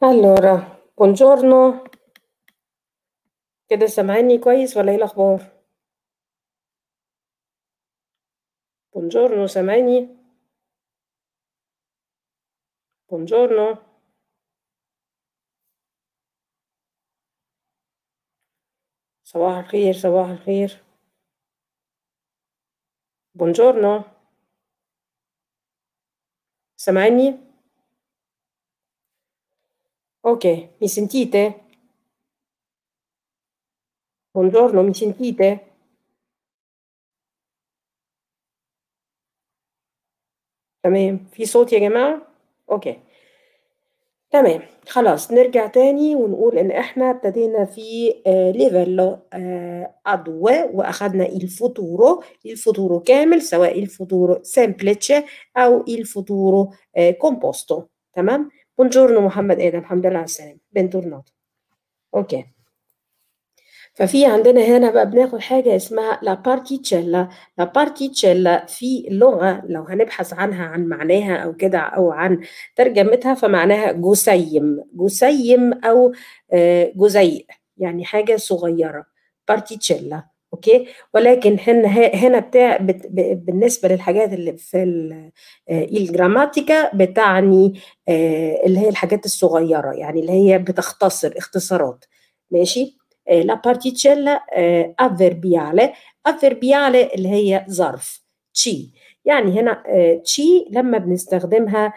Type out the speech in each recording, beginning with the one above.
Allora, buongiorno. كده سامعاني كويس والّا إيه الأخبار؟ buongiorno سامعاني؟ buongiorno. صباح الخير، صباح الخير. buongiorno. سامعاني؟ Ok, mi sentite? Buongiorno, mi sentite? تمام في صوت يا جماعة؟ اوكي تمام خلاص نرجع تاني ونقول ان احنا ابتدينا في ليفل ادو واخدنا الفوتورو الفوتورو كامل سواء الفوتورو سامبلتش او الفوتورو كومبوستو تمام بونجورنو محمد آدم الحمد لله على السلامة بنتورناتو أوكي ففي عندنا هنا بقى بناخد حاجة اسمها لا بارتيتشيلا لا بارتيتشيلا في لغة لو هنبحث عنها عن معناها أو كده أو عن ترجمتها فمعناها جسيم جسيم أو آه، جزيء يعني حاجة صغيرة بارتيتشيلا اوكي ولكن هنا هنا بتاع بالنسبه للحاجات اللي في آه، الجراماتيكا بتعني آه، اللي هي الحاجات الصغيره يعني اللي هي بتختصر اختصارات ماشي آه، لا بارتيتشيلا افيربياله افيربياله اللي هي ظرف تشي يعني هنا تشي لما بنستخدمها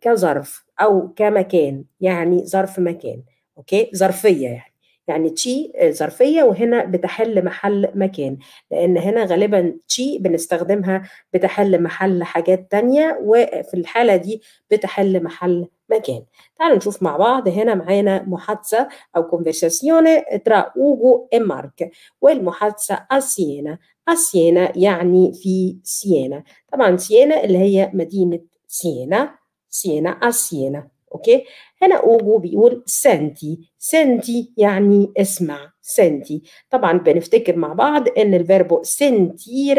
كظرف او كمكان يعني ظرف مكان اوكي ظرفيه يعني يعني تشي ظرفيه وهنا بتحل محل مكان لان هنا غالبا تشي بنستخدمها بتحل محل حاجات تانية وفي الحاله دي بتحل محل مكان تعالوا نشوف مع بعض هنا معانا محادثه او conversazione tra Ugo e Mark والمحادثه a Siena a Siena يعني في سيينا طبعا سيينا اللي هي مدينه سيينا سيينا a Siena اوكي هنا اوجو بيقول سنتي سنتي يعني اسمع سنتي طبعا بنفتكر مع بعض ان الفيربو سنتير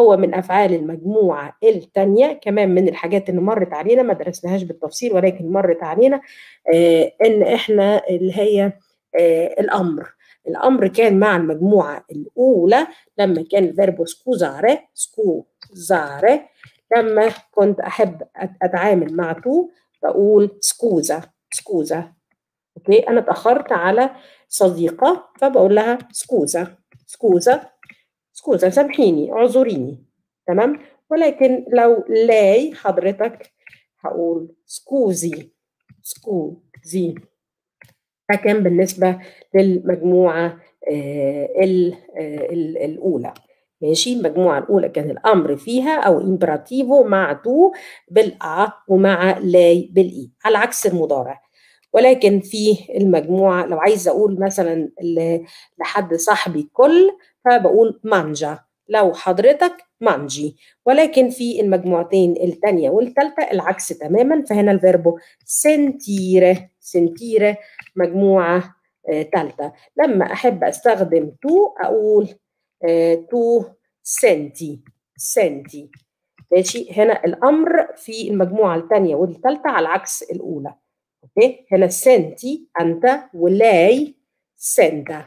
هو من افعال المجموعه الثانيه كمان من الحاجات اللي مرت علينا ما درسناهاش بالتفصيل ولكن مرت علينا آه ان احنا اللي هي آه الامر الامر كان مع المجموعه الاولى لما كان الفيربو سكوزاره سكوزاره لما كنت احب اتعامل مع تو بقول سكوزا سكوزا اوكي انا اتاخرت على صديقه فبقول لها سكوزا سكوزا سكوزا سامحيني اعذريني تمام ولكن لو لاي حضرتك هقول سكوزي سكوزي ده كان بالنسبه للمجموعه آه ال آه الاولى ماشي المجموعة الأولى كان الأمر فيها أو إمبراتيفو مع تو بالأ ومع لاي بالإي e، على عكس المضارع ولكن في المجموعة لو عايزة أقول مثلا لحد صاحبي كل فبقول مانجا لو حضرتك مانجي ولكن في المجموعتين الثانية والثالثة العكس تماما فهنا الفيربو سنتيره سنتيره مجموعة ثالثة آه، لما أحب أستخدم تو أقول آه تو سنتي سنتي ماشي هنا الامر في المجموعه الثانيه والثالثه على عكس الاولى اوكي هنا سنتي انت ولاي سنتا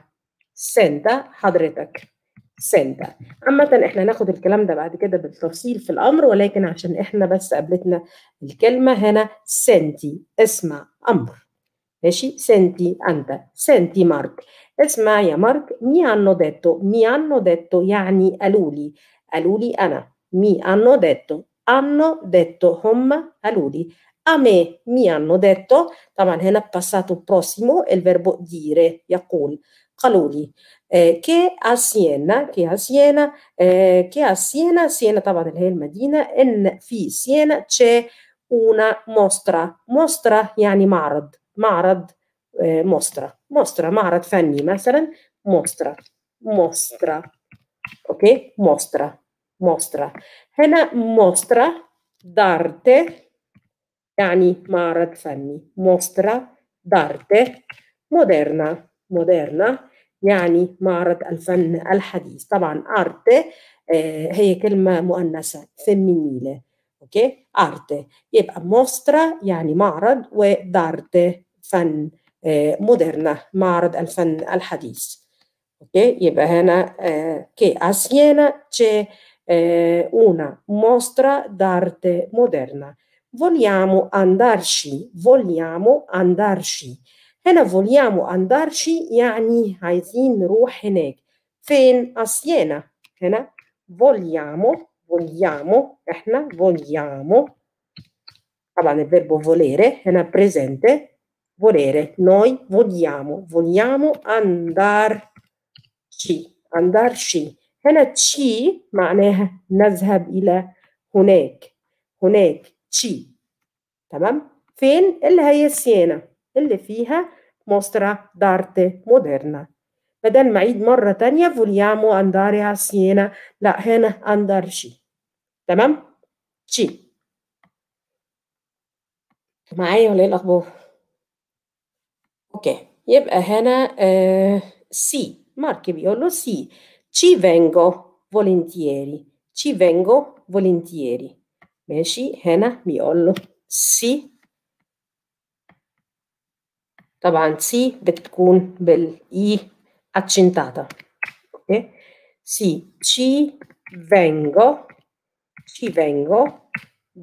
سنتا حضرتك سنتا عامة احنا ناخد الكلام ده بعد كده بالتفصيل في الامر ولكن عشان احنا بس قابلتنا الكلمة هنا سنتي اسمع امر Esci, senti, anta, senti Mark. Esmaia, Mark, mi hanno detto, mi hanno detto, yani aluli, aluli ana, mi hanno detto, hanno detto, hum aluli. A me mi hanno detto, taman hena passato prossimo è il verbo dire, yakul, qaluli. Eh, che a Siena, che a Siena, eh, che a Siena, Siena taman hena Medina, in fi Siena c'è una mostra, mostra yani marad. معرض آه، موسترا موسترا معرض فني مثلا موسترا موسترا اوكي موسترا موسترا هنا موسترا دارتي يعني معرض فني موسترا دارتي مودرنا مودرنا يعني معرض الفن الحديث طبعا ارتي آه، هي كلمة مؤنثة فيمينيلة اوكي ارتي يبقى موسترا يعني معرض ودارتي فن مودرنا معرض الفن الحديث اوكي يبقى هنا che a Siena c'è una mostra d'arte moderna vogliamo andarci vogliamo andarci هنا vogliamo andarci يعني عايزين نروح هناك فين a Siena هنا vogliamo vogliamo احنا vogliamo طبعا الفيربو volere هنا presente volere, noi vogliamo, vogliamo andarci, andarci. هنا تشي معناها نذهب إلى هناك هناك تشي تمام فين اللي هي سينا اللي فيها mostra d'arte moderna بدل ما عيد مرة تانية vogliamo andare a Siena لا هنا andarci تمام تشي معايا ولا ايه الاخبار Ok, يبقى هنا eh, eh, sì, ma che violo sì, ci vengo volentieri, ci vengo volentieri. ماشي هنا بيقول له سي طبعا سي بتكون بالاي accentata اوكي سي ci vengo ci vengo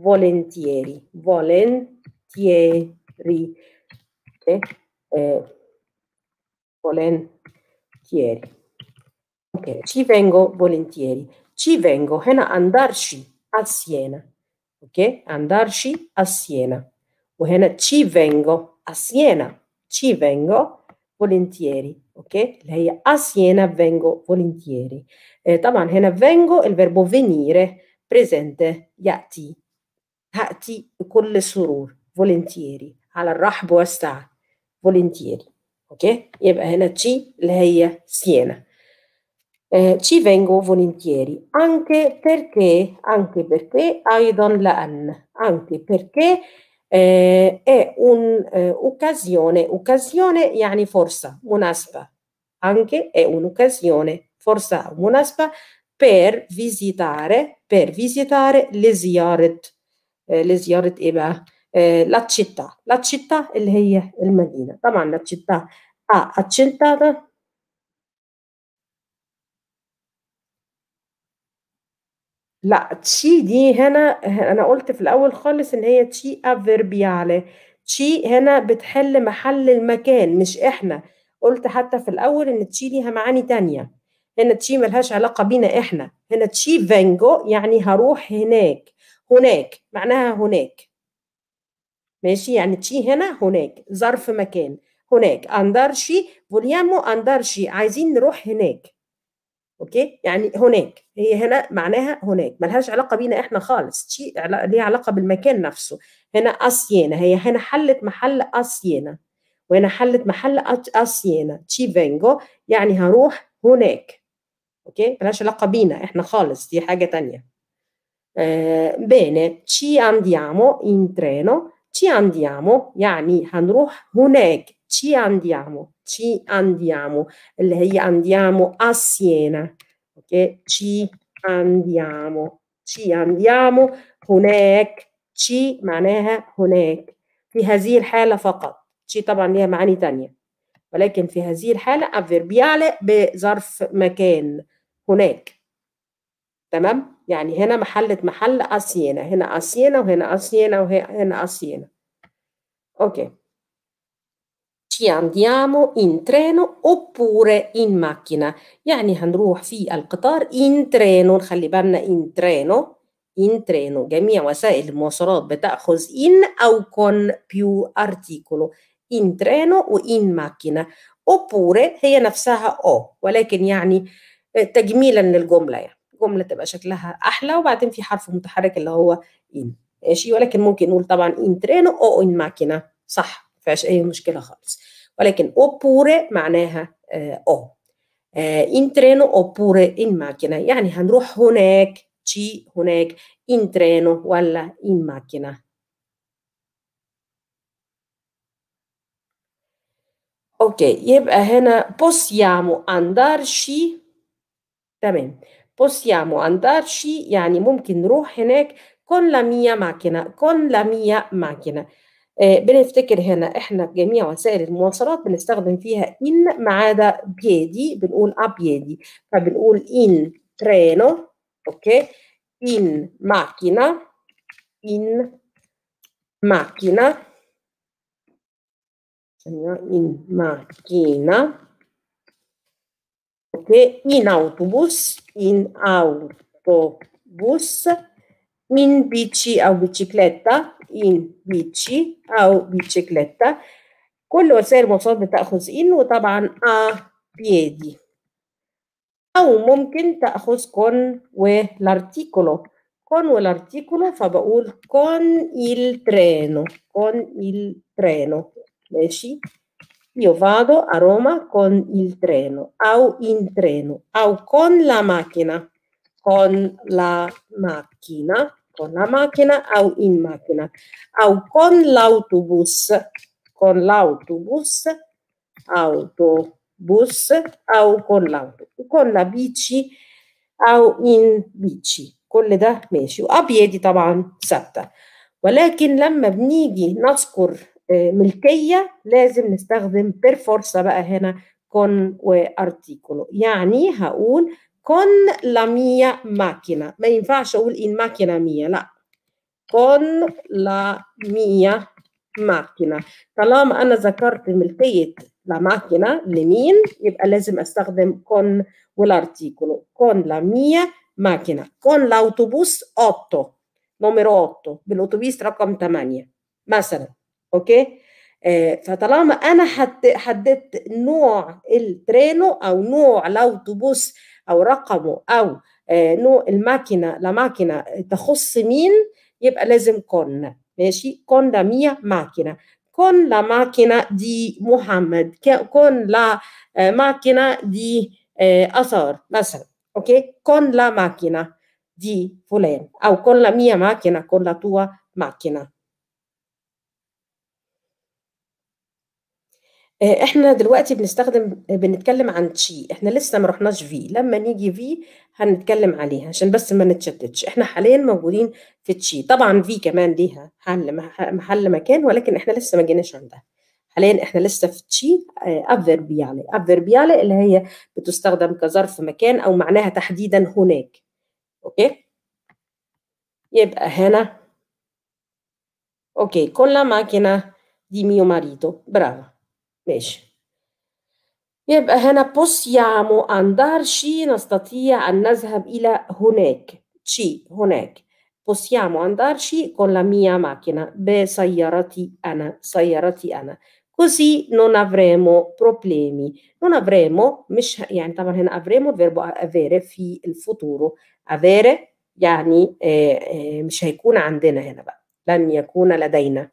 volentieri volentieri okay eh, volentieri. Ok, ci vengo volentieri. Ci vengo hena andarci a Siena. Ok? Andarci a Siena. ci vengo a Siena. Ci vengo volentieri. Ok? Lei a Siena vengo volentieri. Eh, طبعا هنا vengo è il verbo venire presente يأتي con le surur, volentieri Alla الرحب والسعة volentieri. Ok? يبقى هنا ci اللي هي Siena. Eh, ci vengo volentieri, anche perché, anche perché, Aidan Lan, anche perché eh, è un'occasione, eh, occasione, yani forza, un'aspa, anche è un'occasione, forza, un'aspa, per visitare, per visitare le ziyaret, eh, le ziyaret, eh, لا تشيتا لا تشيتا اللي هي المدينة طبعا لا تشيتا أتشيتا لا تشي دي هنا انا قلت في الاول خالص ان هي تشي أفيربيالي تشي هنا بتحل محل المكان مش احنا قلت حتى في الاول ان تشي ليها معاني تانية هنا تشي ملهاش علاقه بينا احنا هنا تشي فانجو يعني هروح هناك هناك معناها هناك ماشي يعني تشي هنا هناك ظرف مكان هناك اندرشي فوليامو اندرشي عايزين نروح هناك اوكي يعني هناك هي هنا معناها هناك ملهاش علاقه بينا احنا خالص تشي ليها علاقه بالمكان نفسه هنا اسيانا هي هنا حلت محل اسيانا وهنا حلت محل اسيانا تشي فينجو يعني هروح هناك اوكي ملهاش علاقه بينا احنا خالص دي حاجه تانية آه بينه تشي انديامو ان ترينو ci andiamo يعني هنروح هناك ci andiamo ci andiamo اللي هي andiamo a Siena ok ci andiamo ci andiamo هناك ci معناها هناك في هذه الحالة فقط ci طبعا ليها معاني تانية ولكن في هذه الحالة adverbiale بظرف مكان هناك تمام يعني هنا محلت محل اسينا هنا اسينا وهنا اسينا وهنا اسينا اوكي ci andiamo in treno oppure in macchina يعني هنروح في القطار in treno نخلي بالنا in treno in treno جميع وسائل المواصلات بتأخذ in أو con più articolo in treno و in macchina oppure هي نفسها o ولكن يعني تجميلا للجملة يعني الجمله تبقى شكلها احلى وبعدين في حرف متحرك اللي هو ان ماشي ولكن ممكن نقول طبعا ان ترينو او ان ماكينه صح ما فيهاش اي مشكله خالص ولكن اوبوري معناها آه، او آه، ان ترينو اوبوري ان ماكينه يعني هنروح هناك تشي هناك ان ترينو ولا ان ماكينه اوكي يبقى هنا بوسيامو اندارشي تمام possiamo andarci يعني ممكن نروح هناك con la mia macchina con la mia macchina آه بنفتكر هنا احنا جميع وسائل المواصلات بنستخدم فيها in ما عدا بيدي بنقول a piedi فبنقول in treno اوكي in macchina in macchina in macchina che in autobus, in autobus, in bici o bicicletta, in bici او بيتشيكليتا كل وسائل المواصلات بتاخذ ان وطبعا ا بيدي او ممكن تاخذ con والارتيكولو con والارتيكولو فبقول con il treno con il treno ماشي io vado a Roma con il treno, au in treno, au con la macchina, con la macchina, con la macchina, au in macchina, au con l'autobus, con l'autobus, autobus, au con l'autobus, con la bici, au in bici, da كل ده ماشي وابيدي طبعا ثابته ولكن لما بنيجي نذكر ملكيه لازم نستخدم بيرفورس بقى هنا كون وارتيكولو يعني هقول كون لا ميا ماكينة ما ينفعش اقول ان ماكينة ميا لا كون لا ميا ماكينة طالما انا ذكرت ملكية لا ماكينة لمين يبقى لازم استخدم كون والارتيكولو كون لا ميا ماكينة كون لاوتوبوس اوتو نمرو اوتو بالاوتوبيس رقم 8 مثلا اوكي آه، فطالما انا حددت نوع الترينو او نوع الاوتوبوس او رقمه او آه، نوع الماكينه لماكينه تخص مين يبقى لازم كون ماشي كون لا مية ماكينه كون لا ماكينه دي محمد كون لا آه، ماكينه دي اثار مثلا اوكي كون لا ماكينه دي فلان او كون لا مية ماكينه كون لا توا ماكينه آه، احنا دلوقتي بنستخدم آه، بنتكلم عن تشي احنا لسه ما رحناش في لما نيجي في هنتكلم عليها عشان بس ما نتشتتش احنا حاليا موجودين في تشي طبعا في كمان ليها حل محل مكان ولكن احنا لسه ما جيناش عندها حاليا احنا لسه في تشي افيربيالي آه، افيربيالي اللي هي بتستخدم كظرف مكان او معناها تحديدا هناك اوكي يبقى هنا اوكي كل ماكينه دي ميو ماريتو برافو ماشي يبقى هنا possiamo andarci نستطيع أن نذهب إلى هناك ci هناك possiamo andarci con la mia macchina بسيارتي أنا سيارتي أنا così non avremo problemi non avremo avremo il طبعا verbo avere في الفuturo avere يعني مش هيكون عندنا هنا بقى la يكون لدينا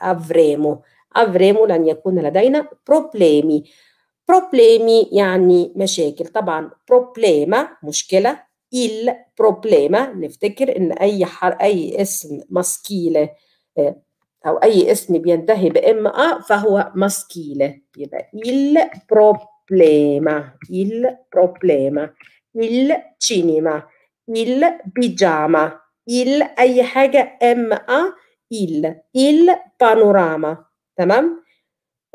avremo avremo لن يكون لدينا problemi problemi يعني مشاكل طبعا problema مشكلة il problema نفتكر ان اي حر اي اسم مسكيلة او اي اسم بينتهي بام ا فهو مسكيلة يبقى il problema il problema il cinema il pigiama il اي حاجة ام ا il il panorama تمام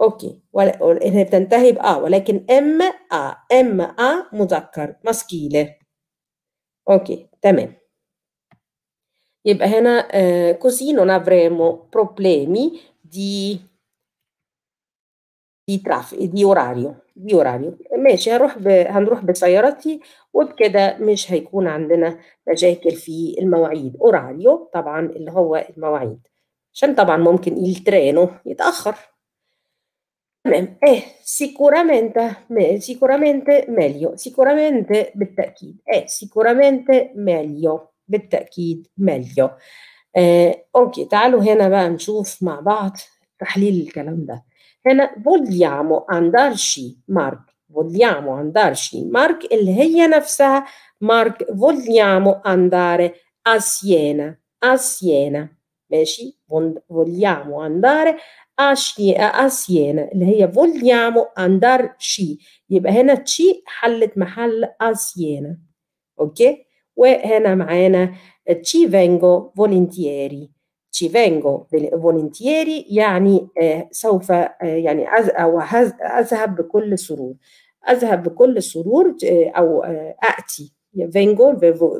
اوكي وهي بتنتهي ب ا ولكن ام ا ام ا مذكر مسكيله اوكي تمام يبقى هنا كوزي نون افريمو بروبليمي دي دي تراف دي اوراريو دي اوراريو ماشي هنروح ب... هنروح بسيارتي وبكده مش هيكون عندنا مشاكل في المواعيد اوراريو طبعا اللي هو المواعيد عشان طبعا ممكن il يتأخر تمام è sicuramente me, sicuramente meglio sicuramente بالتأكيد è sicuramente meglio بالتأكيد meglio آه, اوكي تعالوا هنا بقى نشوف مع بعض تحليل الكلام ده هنا vogliamo andarci Mark vogliamo andarci Mark اللي هي نفسها Mark vogliamo andare a Siena a Siena ماشي vogliamo andare a, Siena اللي هي vogliamo andare شي يبقى هنا تشي حلت محل a Siena اوكي وهنا معانا تشي vengo volentieri ci vengo volentieri يعني سوف يعني او اذهب بكل سرور اذهب بكل سرور او اتي vengo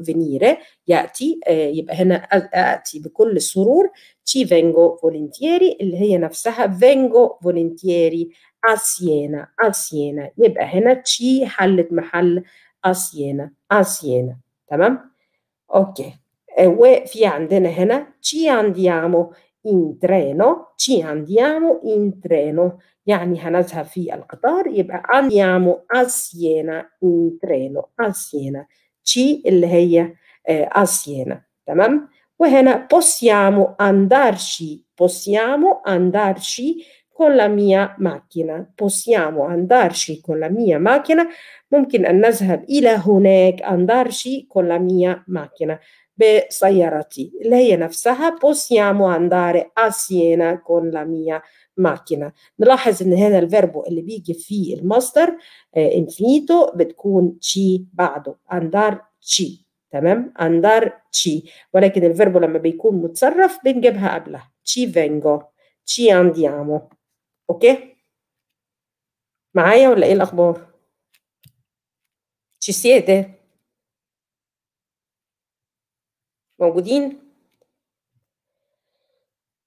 venire يأتي يبقى هنا آتي بكل سرور ci vengo volentieri اللي هي نفسها vengo volentieri a Siena a Siena يبقى هنا ci حلت محل a Siena a Siena تمام اوكي وفي عندنا هنا ci andiamo in treno ci andiamo in treno يعني هنذهب في القطار يبقى andiamo a Siena in treno a Siena c اللي هي آسيانا تمام وهنا possiamo andarci possiamo andarci con la mia macchina possiamo andarci con la mia macchina ممكن أن نذهب إلى هناك andarci con la mia macchina بسيارتي هي نفسها possiamo andare a Siena con la mia macchina نلاحظ ان هنا الفيربو اللي بيجي في المصدر انفينيتو بتكون تشي بعده andar تشي تمام andar تشي ولكن الفيربو لما بيكون متصرف بنجيبها قبلها تشي فينجو تشي andiamo اوكي معايا ولا ايه الاخبار ci siete موجودين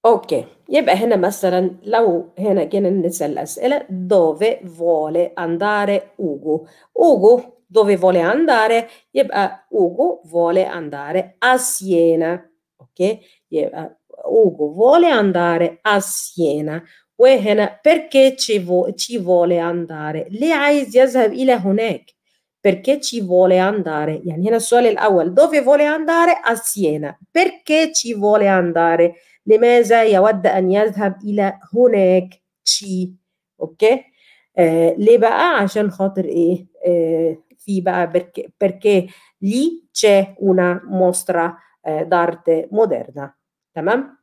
اوكي يبقى هنا مثلا لو هنا جينا نسال الاسئله dove vuole andare Ugo Ugo dove vuole andare يبقى Ugo vuole andare a Siena اوكي يبقى Ugo vuole andare a Siena وهنا perché ci, vuole andare ليه عايز يذهب الى هناك perché ci vuole andare يعني هنا السؤال dove vuole andare a Siena perché ci vuole andare Le يود أن يذهب إلى هناك ci أوكي آه ليه بقى عشان خاطر إيه آه في perché, lì c'è una mostra eh, d'arte moderna تمام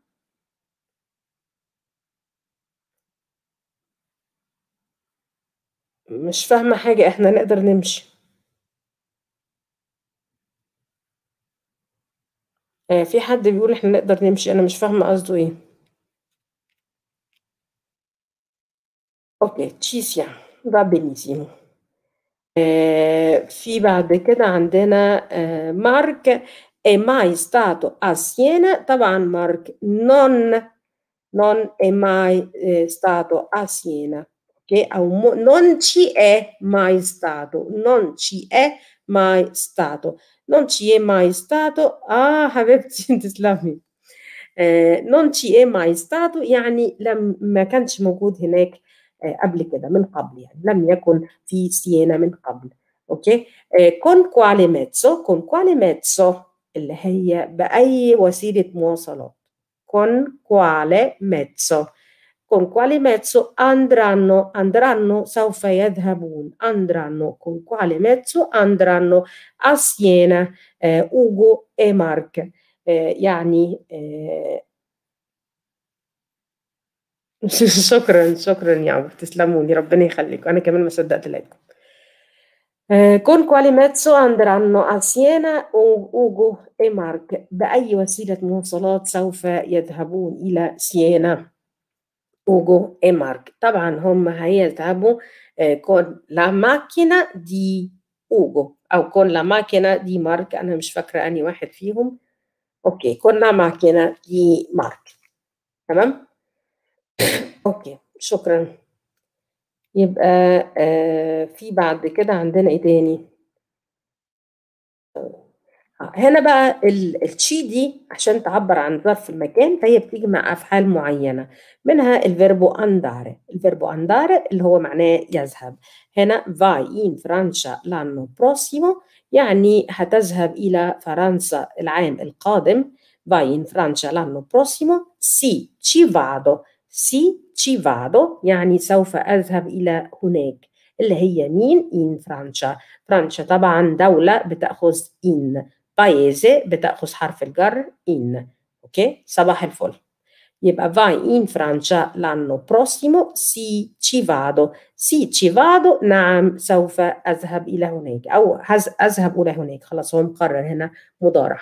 مش فاهمة حاجة احنا نقدر نمشي آآ في حد بيقول إحنا نقدر نمشي، أنا مش فاهمة قصده إيه. Okay, ci siamo, va benissimo. Ehm, في بعد كده عندنا آآ Mark: "È mai stato a Siena?" طبعًا Mark: "Non non è mai, ehm, stato a Siena." Okay, أو م non ci è mai stato, non ci è mai stato non ci è mai stato آه حبيبتي تسلمي non ci è mai stato يعني لم ما كانش موجود هناك قبل كده من قبل يعني لم يكن في سينا من قبل اوكي كون كوالي ميتسو كون كوالي ميتسو اللي هي بأي وسيلة مواصلات كون كوالي ميتسو con quale mezzo andranno, andranno, سوف يذهبون, andranno, con quale mezzo andranno a Siena, eh, Ugo e Mark. Eh, يعني eh, شكرا شكرا يا عمر تسلموا لي ربنا يخليكم انا كمان ما con quale mezzo andranno a Siena Ugo e Mark io بأي وسيلة مواصلات سوف يذهبون إلى Siena. Ugo e Mark طبعا هم هيذهبوا كون لا ماكينة دي أوجو أو كون لا ماكينة دي مارك أنا مش فاكرة أني واحد فيهم أوكي كون لا ماكينة دي مارك تمام أوكي شكرا يبقى آه في بعد كده عندنا إيه تاني آه، هنا بقى التشي دي عشان تعبر عن ظرف المكان فهي بتيجي مع افعال معينه منها الفيربو اندار الفيربو اندار اللي هو معناه يذهب هنا فاي ان فرانشا لانو بروسيمو يعني هتذهب الى فرنسا العام القادم فاي ان Francia لانو بروسيمو سي تشي فادو سي تشي فادو يعني سوف اذهب الى هناك اللي هي مين ان Francia فرنسا طبعا دولة بتأخذ ان بايزي بتأخذ حرف الجر in اوكي صباح الفل يبقى vai in Francia l'anno prossimo sì ci vado sì ci vado نعم سوف أذهب إلى هناك أو أذهب إلى هناك خلاص هو مقرر هنا مضارع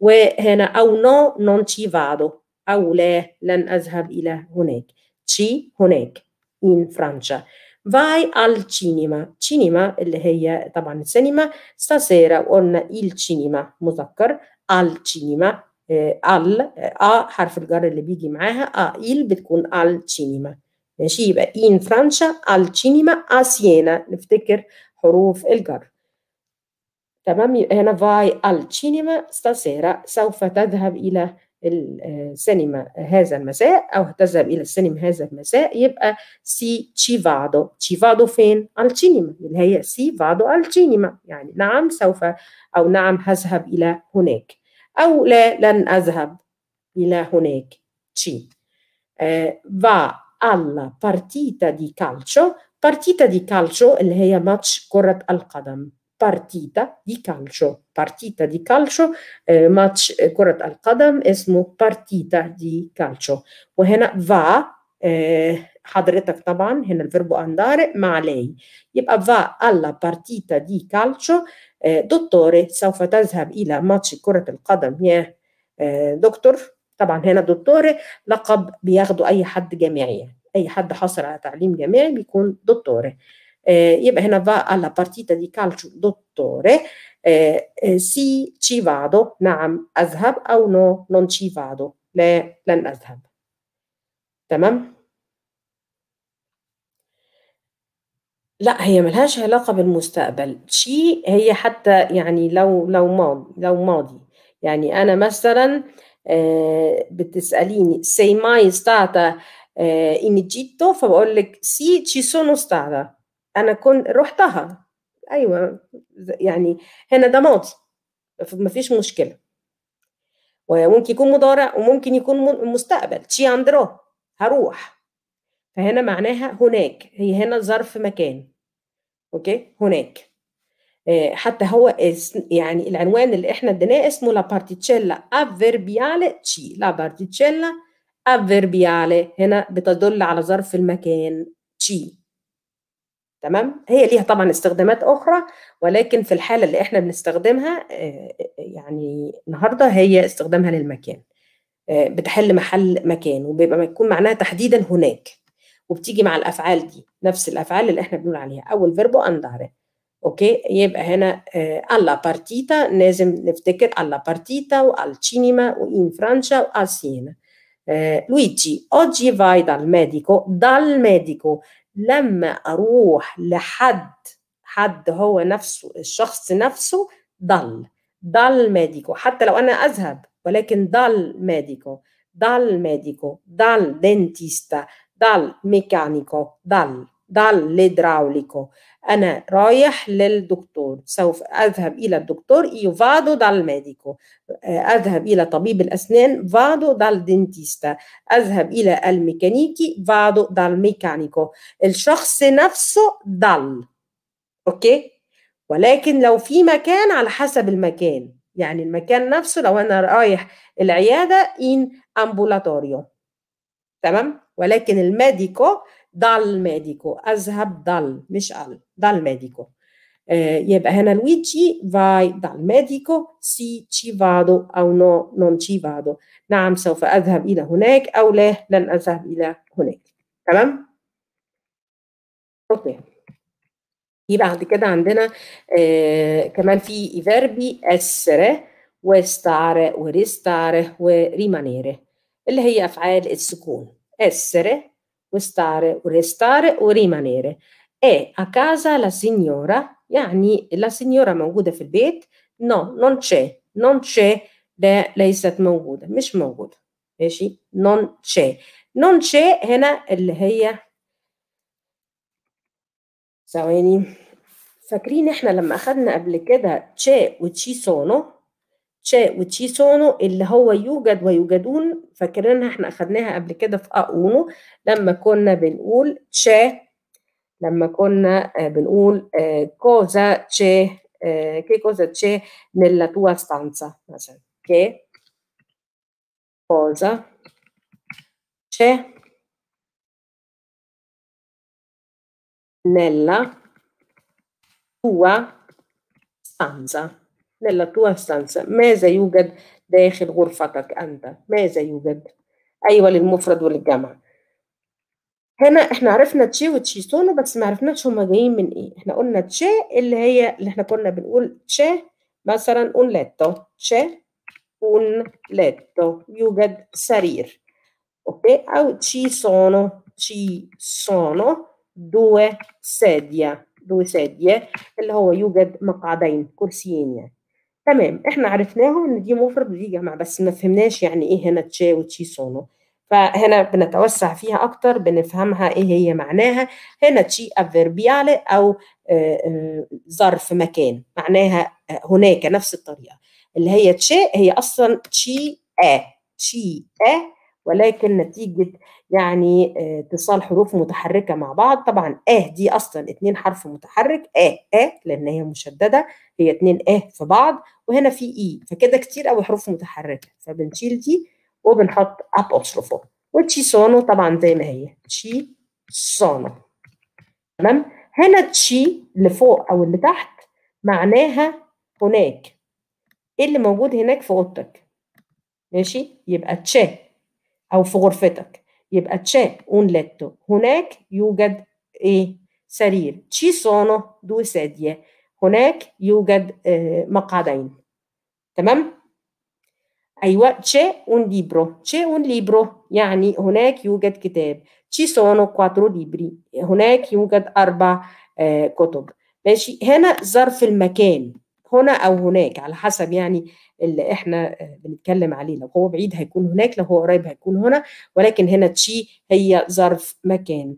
وهنا أو no non ci vado أو لا لن أذهب إلى هناك ci هناك in Francia Vai al cinema cinema اللي هي طبعا السينما stasera وقلنا il cinema مذكر al cinema al a حرف الجر اللي بيجي معاها a il بتكون al cinema ماشي يبقى in Francia al cinema a Siena نفتكر حروف الجر تمام هنا vai al cinema stasera سوف تذهب إلى السينما هذا المساء أو هتذهب إلى السينما هذا المساء يبقى سي تشي فادو تشي فادو فين؟ السينما اللي هي سي فادو السينما يعني نعم سوف أو نعم هذهب إلى هناك أو لا لن أذهب إلى هناك تشي فا على بارتيتا دي كالتشو بارتيتا دي كالتشو اللي هي ماتش كرة القدم partita di calcio partita di calcio eh, ماتش كرة القدم اسمه partita di calcio وهنا va eh, حضرتك طبعا هنا الفيربو andare مع لي يبقى va alla partita di calcio eh, دكتوري سوف تذهب إلى ماتش كرة القدم يا دكتور طبعا هنا دكتوري لقب بياخده أي حد جامعي أي حد حصل على تعليم جامعي بيكون دكتوري eh, io bene, va alla partita di calcio dottore eh, eh, sì ci vado نعم azhab ah, o oh, no non ci vado le لن azhab tamam لا هي ملهاش علاقة بالمستقبل شي هي حتى يعني لو لو ماضي لو ماضي يعني أنا مثلا آه، بتسأليني سي ماي ستاتا إن جيتو فبقول لك سي تشي سونو ستاتا انا كنت رحتها ايوه يعني هنا ده ماضي مفيش مشكله وممكن يكون مضارع وممكن يكون مستقبل تشي اندرو هروح فهنا معناها هناك هي هنا ظرف مكان اوكي هناك آه، حتى هو يعني العنوان اللي احنا اديناه اسمه لا بارتيتشيلا افيربياله تشي لا بارتيتشيلا افيربياله هنا بتدل على ظرف المكان تشي تمام هي ليها طبعا استخدامات اخرى ولكن في الحاله اللي احنا بنستخدمها آه، يعني النهارده هي استخدامها للمكان آه، بتحل محل مكان وبيبقى بيكون معناها تحديدا هناك وبتيجي مع الافعال دي نفس الافعال اللي احنا بنقول عليها اول فيربو انداري اوكي يبقى هنا آه، alla partita لازم نفتكر alla partita والشينيما وان cinema والسينا لويجي Francia فاي al Siena دال ميديكو لما اروح لحد حد هو نفسه الشخص نفسه ضل ضل ميديكو حتى لو انا اذهب ولكن ضل ميديكو ضل ميديكو ضل دنتيستا ضل ميكانيكو ضل ضع ليدراوليكو انا رايح للدكتور سوف اذهب الى الدكتور يفادو فادو دال ميديكو اذهب الى طبيب الاسنان فادو دال دنتيستا اذهب الى الميكانيكي فادو دال ميكانيكو الشخص نفسه دال اوكي ولكن لو في مكان على حسب المكان يعني المكان نفسه لو انا رايح العياده ان امبولاتوريو تمام ولكن الميديكو ضل ميديكو اذهب ضل مش ال ضل ميديكو يبقى هنا Luigi vai dal medico sì ci vado أو no non ci vado نعم سوف أذهب إلى هناك أو لا لن أذهب إلى هناك تمام؟ أوكي يبقى بعد كده عندنا آه كمان في i verbi essere وestare ورestare وريمانيره اللي هي أفعال السكون essere restare, restare o rimanere. E a casa la signora, يعني la signora موجودة في البيت no, non c'è, non c'è لا ليست موجودة مش موجودة ماشي non c'è non c'è هنا اللي هي ثواني فاكرين احنا لما اخدنا قبل كده c'è وتشي sono تشا سونو اللي هو يوجد ويوجدون فاكرينها احنا اخدناها قبل كده في اونو لما كنا بنقول تشا لما كنا آه، بنقول آه، كوزا تشا آه، كي كوزا تشا نيلا توا ستانزا مثلا كي كوزا تشا nella tua stanza للتوها توسنس ماذا يوجد داخل غرفتك أنت ماذا يوجد أيوة للمفرد وللجمع هنا احنا عرفنا تشي وتشي سونو بس ما عرفناش هما جايين من ايه احنا قلنا تشي اللي هي اللي احنا كنا بنقول تشي مثلا اون لاتو تشي اون لاتو يوجد سرير اوكي او تشي سونو تشي سونو دو سادية دو سادية اللي هو يوجد مقعدين كرسيين يعني تمام احنا عرفناه ان دي مفرد ودي جمع بس ما فهمناش يعني ايه هنا تشا وتشي سونو فهنا بنتوسع فيها اكتر بنفهمها ايه هي معناها هنا تشي افيربيالي او آه، آه، ظرف مكان معناها آه، هناك نفس الطريقه اللي هي تشي هي اصلا تشي ا تشي ا ولكن نتيجة يعني اتصال حروف متحركة مع بعض طبعا اه دي أصلا اتنين حرف متحرك اه اه لأن هي مشددة هي اتنين اه في بعض وهنا في اي e، فكده كتير قوي حروف متحركه فبنشيل دي وبنحط ابوستروفو وتشي سونو طبعا زي ما هي تشي سونو تمام هنا تشي اللي فوق او اللي تحت معناها هناك ايه اللي موجود هناك في اوضتك ماشي يبقى تشي او في غرفتك يبقى تشي اون ليتو هناك يوجد ايه سرير تشي سونو دو ساديه هناك يوجد آه، مقعدين تمام ايوه c'è un libro c'è un libro يعني هناك يوجد كتاب ci sono quattro libri هناك يوجد اربع آه، كتب ماشي هنا ظرف المكان هنا او هناك على حسب يعني اللي احنا آه، بنتكلم عليه لو هو بعيد هيكون هناك لو هو قريب هيكون هنا ولكن هنا تشي هي ظرف مكان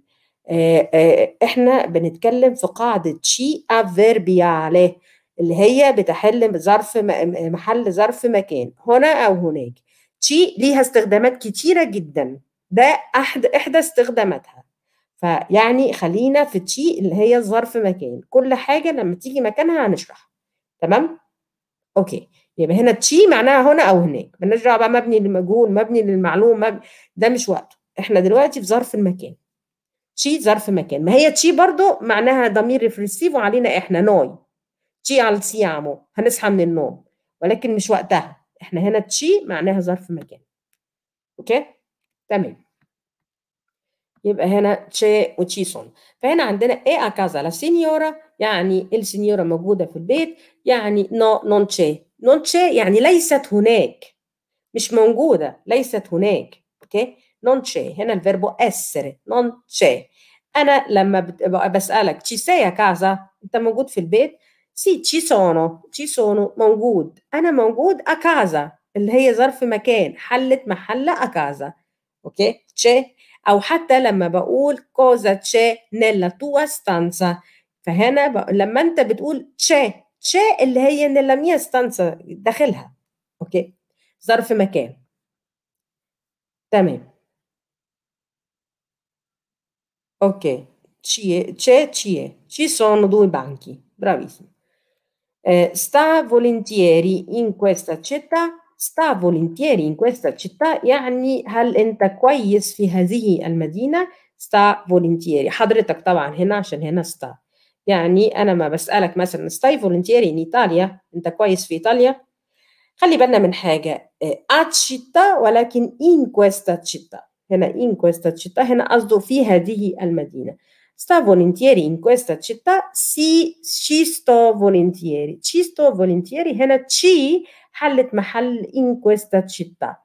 آه، احنا بنتكلم في قاعده تشي عليه اللي هي بتحل ظرف محل ظرف مكان هنا او هناك تشي ليها استخدامات كتيره جدا ده احد احدى استخداماتها فيعني خلينا في تشي اللي هي ظرف مكان كل حاجه لما تيجي مكانها هنشرحها تمام اوكي يبقى هنا تشي معناها هنا او هناك بنرجع بقى مبني للمجهول مبني للمعلوم مبني ده مش وقته احنا دلوقتي في ظرف المكان تشي ظرف مكان ما هي تشي برضو معناها ضمير ريفرسيف وعلينا احنا ناي تشي على سي هنصحى من النوم ولكن مش وقتها احنا هنا تشي معناها ظرف مكان اوكي تمام يبقى هنا تشي وتشيسون فهنا عندنا اي اكازا لا سينيورا يعني السينيورا موجوده في البيت يعني نو نون تشي نون تشي يعني ليست هناك مش موجوده ليست هناك اوكي نون تشي هنا الفيربو اسر نون تشي انا لما بسالك تشي سيا كازا انت موجود في البيت Sì, ci sono, ci sono موجود أنا موجود a casa اللي هي ظرف مكان حلت محل a casa أوكي c'è أو حتى لما بقول cosa c'è nella tua stanza فهنا ب... لما أنت بتقول c'è c'è اللي هي nella mia stanza داخلها أوكي ظرف مكان تمام Ok, ci, c'è, ci, ci sono due banchi, bravissimo. eh, sta volentieri in questa città sta volentieri in questa città يعني هل انت كويس في هذه المدينه sta volentieri حضرتك طبعا هنا عشان هنا sta يعني انا ما بسالك مثلا stai volentieri in Italia انت كويس في ايطاليا خلي بالنا من حاجه at città ولكن in questa città هنا in questa città هنا قصده في هذه المدينه sta volentieri in questa città, sì, ci sto volentieri, ci sto volentieri, هنا ci حلت mahal in questa città.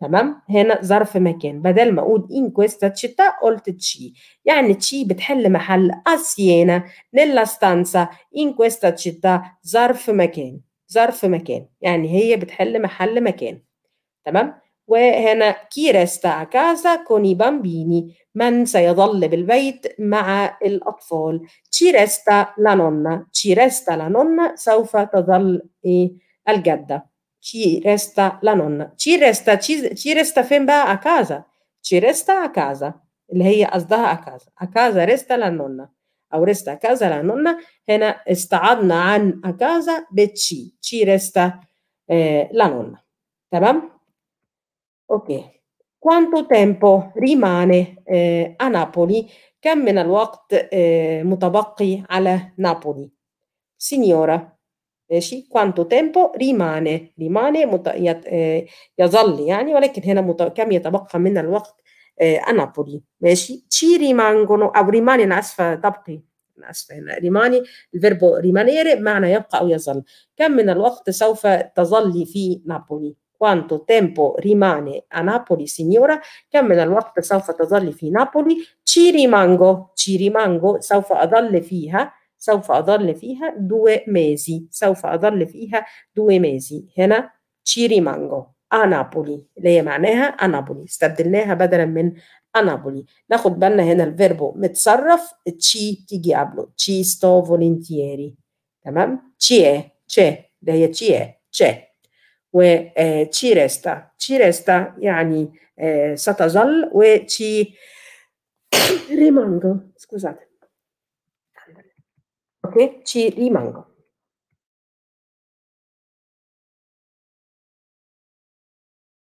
تمام هنا ظرف مكان بدل ما اقول in questa città قلت ci يعني ci بتحل محل a Siena nella stanza in questa città ظرف مكان ظرف مكان يعني هي بتحل محل مكان تمام وهنا رesta a casa con i bambini من سيظل بالبيت مع الأطفال ci resta la nonna ci resta la nonna سوف تظل الجدة ci resta la nonna ci resta ci, resta فين بقى a casa ci resta a casa اللي هي قصدها a casa a casa resta la nonna أو resta a casa la nonna هنا استعدنا عن a casa بتشي ci resta eh, la nonna تمام Ok. Quanto tempo rimane eh, a Napoli? كم من الوقت eh, متبقي على نابولي؟ Signora, ماشي quanto tempo rimane rimane مت... يظل يعني ولكن هنا مت... كم يتبقى من الوقت a Napoli ماشي ci rimangono او rimane انا اسفه تبقي انا اسفه هنا rimane الفيربو rimanere معنى يبقى او يظل كم من الوقت سوف تظلي في نابولي quanto tempo rimane a Napoli, signora, chiamela الوقت سوف تظل في Napoli, ci rimango, ci rimango, سوف أظل فيها سوف أظل فيها due mesi, سوف أظل فيها due mesi, hena, eh, ci rimango a Napoli اللي هي معناها a Napoli استبدلناها بدلا من a Napoli ناخد بالنا هنا الفيربو متصرف ci تيجي قبله ci sto volentieri تمام ci è, c'è, اللي ci è, c'è ve e, eh, ci resta, ci resta yani e, eh, satazal ve ci rimango, scusate. Ok, ci rimango.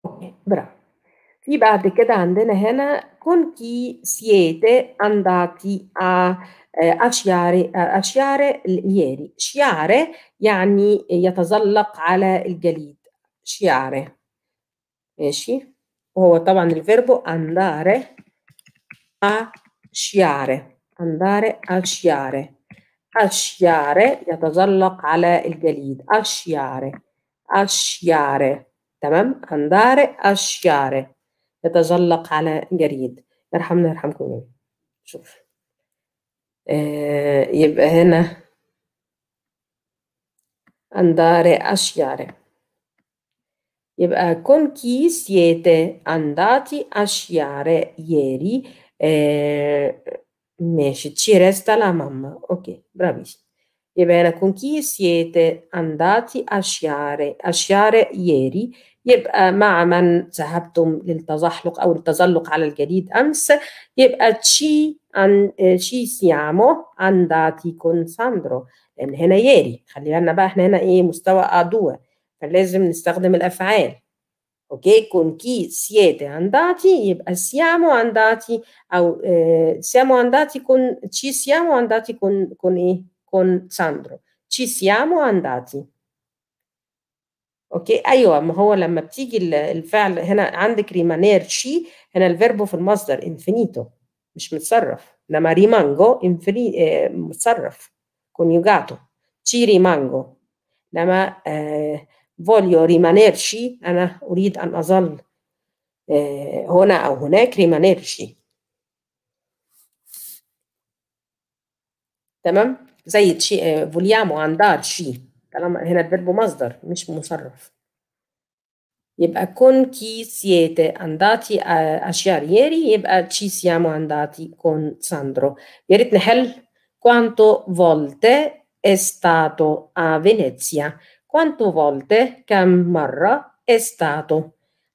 Ok, bravo. في بعد كده عندنا هنا con chi siete andati a eh, a sciare, a sciare ieri. Sciare يعني يتزلق il galit sciare ماشي وهو طبعا الفيربو andare a sciare andare a sciare a sciare يتزلق على الجليد a sciare a sciare تمام andare a sciare يتزلق على جريد يرحمنا يرحمكم جميعا شوف آه يبقى هنا andare a sciare يبقى con chi siete andati a sciare ieri eh, ماشي ci resta la mamma ok bravissimo يبقى con chi siete andati a sciare a sciare ieri يبقى مع من ذهبتم للتزحلق أو التزلق على الجليد أمس يبقى تشي عن تشي سيامو عن داتي كون ساندرو لأن هنا ياري خلي بالنا بقى احنا هنا إيه مستوى أدوة فلازم نستخدم الأفعال اوكي كون كي سياتي عنداتي يبقى سيامو عنداتي او آه، سيامو عنداتي كون تشي سيامو عنداتي كون كون ايه كون ساندرو تشي سيامو عنداتي اوكي ايوه ما هو لما بتيجي الفعل هنا عندك ريمانير شي هنا الفيربو في المصدر انفينيتو مش متصرف لما ريمانجو انفني آه، متصرف كونيوجاتو تشي ريمانجو لما آه voglio rimanerci أنا أريد أن أظل هنا أو هناك rimanerci تمام زي تشي vogliamo andarci طالما هنا الفيرب مصدر مش مصرف يبقى con chi siete andati a, a sciare ieri يبقى ci siamo andati con Sandro يا ريت quanto volte è stato a Venezia quanto volte كم مرة è stato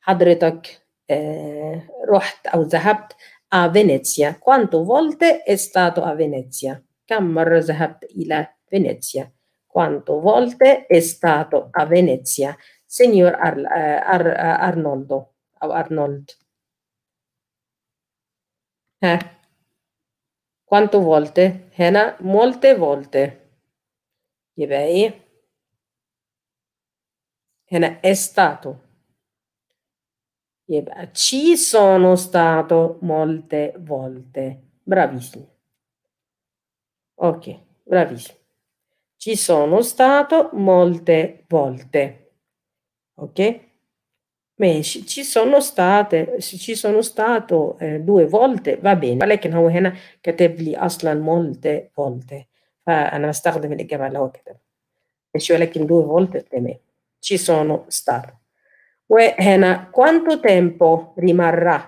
حضرتك eh, رحت أو ذهبت a Venezia quanto volte è stato a Venezia كم مرة ذهبت إلى Venezia quanto volte è stato a Venezia signor Ar eh, Ar eh, Arnoldo أو Arnold eh. quanto volte هنا molte volte يبقى إيه هنا è stato يبقى ci sono stato molte volte bravissimi ok bravissimi ci sono stato molte volte ok ماشي ci sono state ci sono stato eh, due volte va bene ولكن è che te لي اصلا molte volte فانا بستخدم الاجابه اللي هو كتبها ماشي ولكن دو فولت تمام ci sono stato. وهنا quanto tempo rimarrà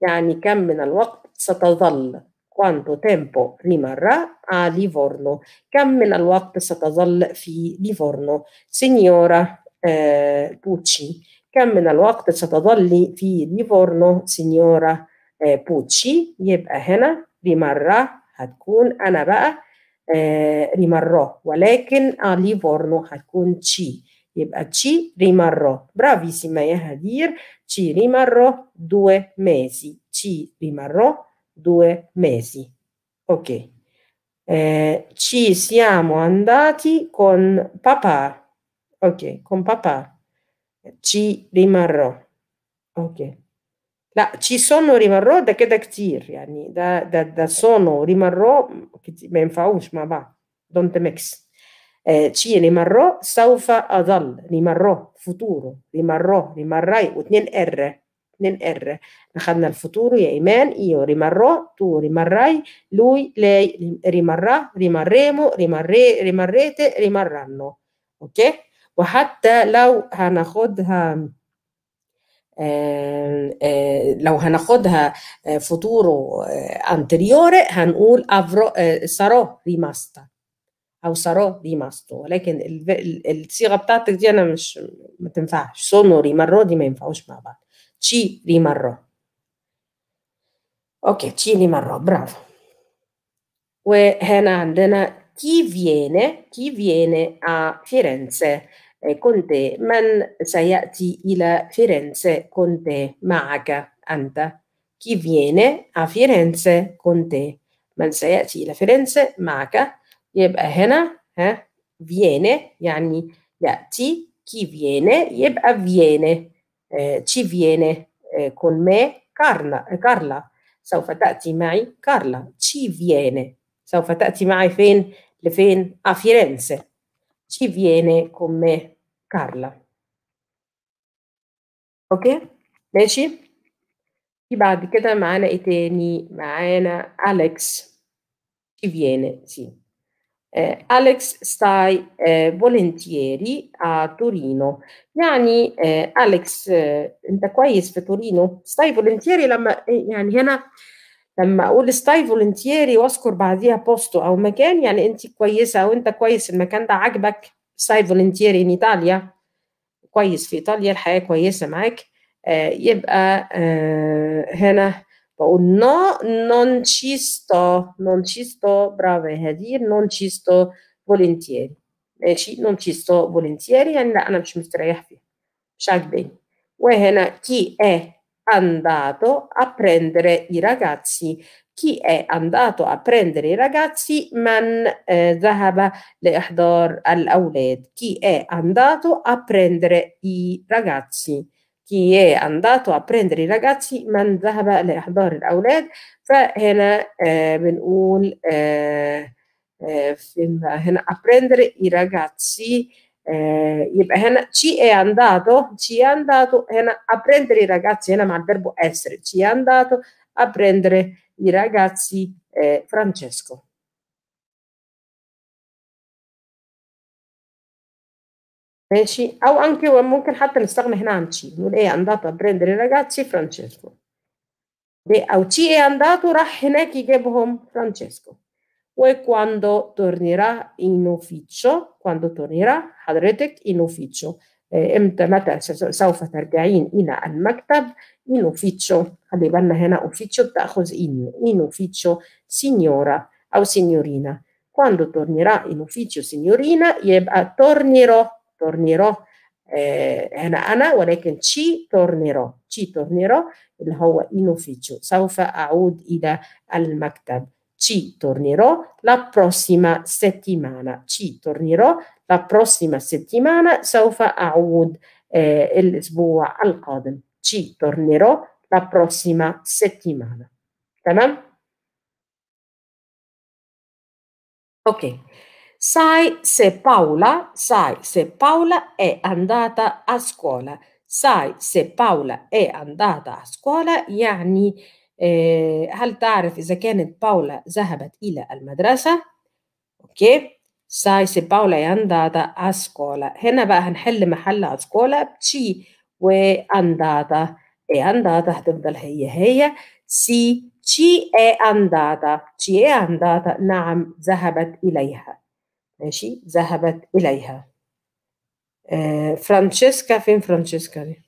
يعني كم من الوقت ستظل quanto tempo rimarrà a Livorno كم من الوقت ستظل في ليفورنو signora eh, Pucci كم من الوقت ستظل في ليفورنو signora eh, Pucci يبقى هنا eh, rimarrà هتكون anaba, eh, rimarrò ولكن a Livorno هتكون ci يبقى eh, ci rimarrò bravissima يا eh, هدير ci rimarrò due mesi ci rimarrò due mesi ok eh, ci siamo andati con papà ok con papà ci rimarrò ok لا ci sono rimarrò da che da يعني da ده sono rimarrò ben ينفعوش ma va don't mix تشي لمرة سوف أظل لمرة فطوره لمرة لمرة واثنين ار اتنين ار اخذنا الفطور يا ايمان ايو ريمرو تو ريمراي لوي لي ريمرا ريمريمو ريمري ريمريتي ريمرانو اوكي وحتى لو هناخدها لو هناخدها آه فطوره انتريوري هنقول افرو سارو ريماستا او ساراه دي مع سطو ولكن الصيغه بتاعتك دي انا مش ما تنفعش سونو ري مره دي ما ينفعوش مع بعض تشي ري مره اوكي تشي ري برافو وهنا عندنا chi viene, chi viene a Firenze eh, con te, man sayati ila Firenze con te, ma'aka anta. Chi viene a Firenze con te, man sayati ila Firenze ma'aka يبقى هنا ها viene يعني يأتي chi viene يبقى viene eh, ci viene eh, con me Carla, Carla سوف تأتي معي كارلا ci viene سوف تأتي معي فين لفين a Firenze ci viene con me Carla اوكي ماشي في بعد كده معانا ايه تاني معانا أليكس ci viene sì eh, Alex stai eh, volentieri a Torino. Yani eh, Alex انت كويس في تورينو stai volentieri لما يعني هنا لما اقول stay volentieri واذكر بعديها بوستو او مكان يعني انت كويسه او انت كويس المكان ده عاجبك stay volentieri in Italia كويس في ايطاليا الحياه كويسه معاك يبقى هنا No, non ci sto, non ci sto, brava Hadir, eh, non ci sto volentieri. ماشي non ci sto volentieri يعني لا انا مش مستريح فيها مش chi è andato a prendere i ragazzi chi è andato a prendere i ragazzi Man من ذهب al الأولاد chi è andato a prendere i ragazzi chi è andato a prendere i ragazzi man ذهب le الأولاد فهنا آه بنقول آه آه هنا a prendere i ragazzi eh, ci è andato ci è andato هنا a prendere i ragazzi هنا il verbo essere ci è andato a prendere i ragazzi eh, Francesco ماشي او anche ممكن حتى نستغنى هنا عن تشي نقول ايه andata a prendere i ragazzi Francesco او تشي è andato راح هناك يجيبهم فرانشيسكو e quando tornerà in ufficio quando tornerà حضرتك in ufficio امتى متى سوف ترجعين الى المكتب in ufficio خلي بالنا هنا ufficio بتاخذ in in ufficio signora او signorina quando tornerà in ufficio signorina يبقى tornerò tornerò eh, Anna, أنا che ci tornerò ci tornerò il هو in ufficio سوف Ida al المكتب ci tornerò la prossima settimana ci tornerò la prossima settimana سوف أعود eh, al القادم ci tornerò la prossima settimana تمام؟ Ok. okay. Sai se Paola, sai se Paola è andata a scuola. Sai se Paola è andata a scuola يعني eh, هل تعرف إذا كانت Paola ذهبت إلى المدرسة؟ Okay. sai se Paola è andata a scuola. هنا بقى هنحل محل a scuola بشي و andata. E andata هتفضل هي هي. Si, ci è andata. Ci è andata. نعم ذهبت إليها. ماشي ذهبت إليها آه، فرانشيسكا فين فرانشيسكا دي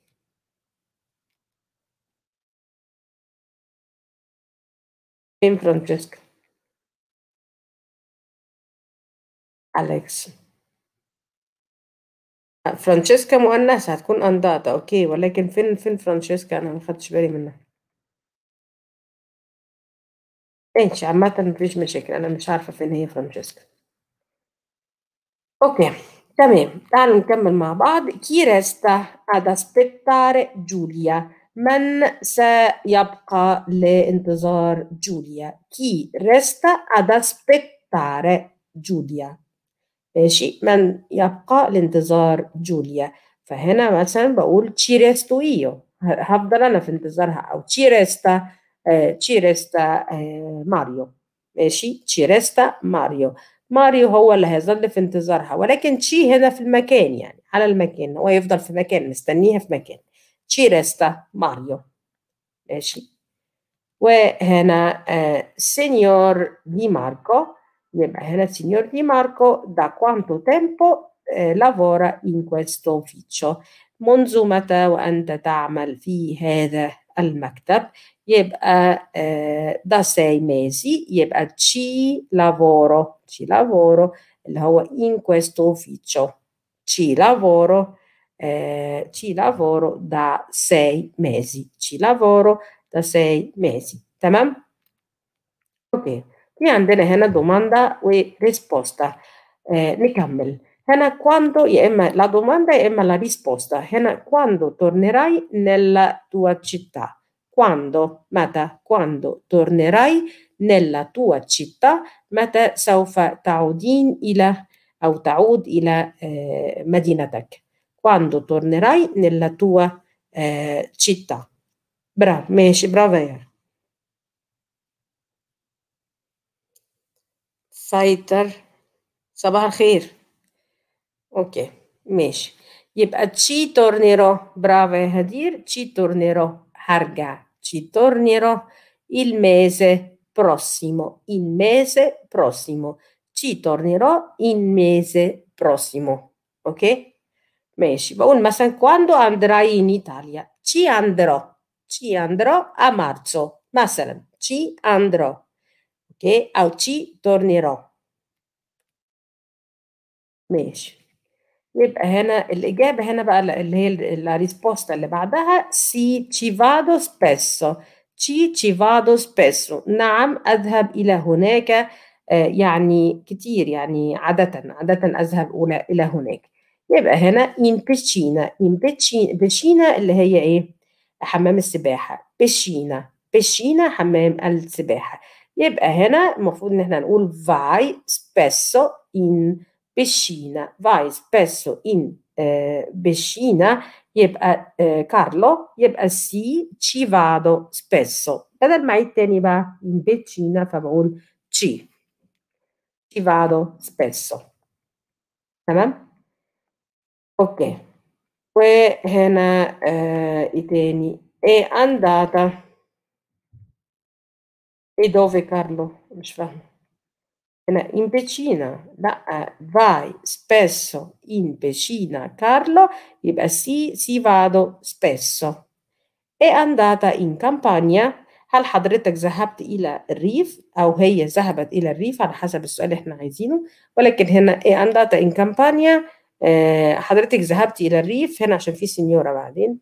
فين فرانشيسكا أليكس آه، فرانشيسكا مؤنثة هتكون أنداتا أوكي ولكن فين فين فرانشيسكا أنا ما خدتش بالي منها ماشي عامة مفيش مشاكل أنا مش عارفة فين هي فرانشيسكا أوكي تمام تعالوا نكمل مع بعض كي ريستا ad aspettare جوليا من سيبقى لانتظار جوليا كي ريستا ad aspettare جوليا ماشي من يبقى لانتظار جوليا فهنا مثلا بقول تشي ريستو ايو هفضل انا في انتظارها او تشي ريستا تشي ريستا ماريو ماشي تشي ريستا ماريو ماريو هو اللي هيظل في انتظارها ولكن تشي هنا في المكان يعني على المكان هو يفضل في مكان مستنيها في مكان تشي ريستا ماريو ماشي وهنا آه سينيور دي ماركو يبقى هنا سينيور دي ماركو دا كوانتو تيمبو لافورا ان كويستو questo منذ متى وأنت تعمل في هذا المكتب da sei mesi ميزي يبقى ci lavoro ci lavoro in questo ufficio ci lavoro eh, ci lavoro da sei mesi ci lavoro da sei mesi تمام اوكي في عندنا هنا domanda e risposta نكمل هنا quando la domanda è la risposta quando tornerai nella tua città quando, meta, quando tornerai nella tua città, meta سوف تعودين إلى أو تعود إلى مدينتك. Quando tornerai nella tua eh, città. Bravo, ماشي brava يا. سيطر صباح الخير. اوكي ماشي. يبقى تشي تورنيرو برافو يا هدير تشي تورنيرو Arga, Ci tornerò il mese prossimo. Il mese prossimo. Ci tornerò il mese prossimo. Ok? ماشي بقول quando andrai in Italia ci andrò ci andrò a marzo مثلا ci andrò ok او ci tornerò ماشي يبقى هنا الإجابة هنا بقى اللي هي لا ريسبوستا اللي بعدها سي تشي فادو سبيسو تشي تشي فادو سبيسو نعم أذهب إلى هناك آه، يعني كتير يعني عادة عادة أذهب إلى هناك يبقى هنا إن بيشينا إن بيشينا اللي هي إيه حمام السباحة بيشينا بيشينا حمام السباحة يبقى هنا المفروض إن إحنا نقول فاي سبيسو إن Pescina, vai spesso in eh, Pescina, jeb, eh, eh, Carlo, jeb, eh, sì, ci vado spesso. Ed ormai teneva in Pescina, favore, ci. Ci vado spesso. Tamam? Ok. Poi eh, i teni. È andata. E dove Carlo? Non ci fa. in Pecina لا eh, vai spesso in Pecina Carlo يبقى سي سي vado spesso e andata in Campania هل حضرتك ذهبت إلى الريف أو هي ذهبت إلى الريف على حسب السؤال اللي احنا عايزينه ولكن هنا e andata in Campania آه، حضرتك ذهبت إلى الريف هنا عشان في سينيورا بعدين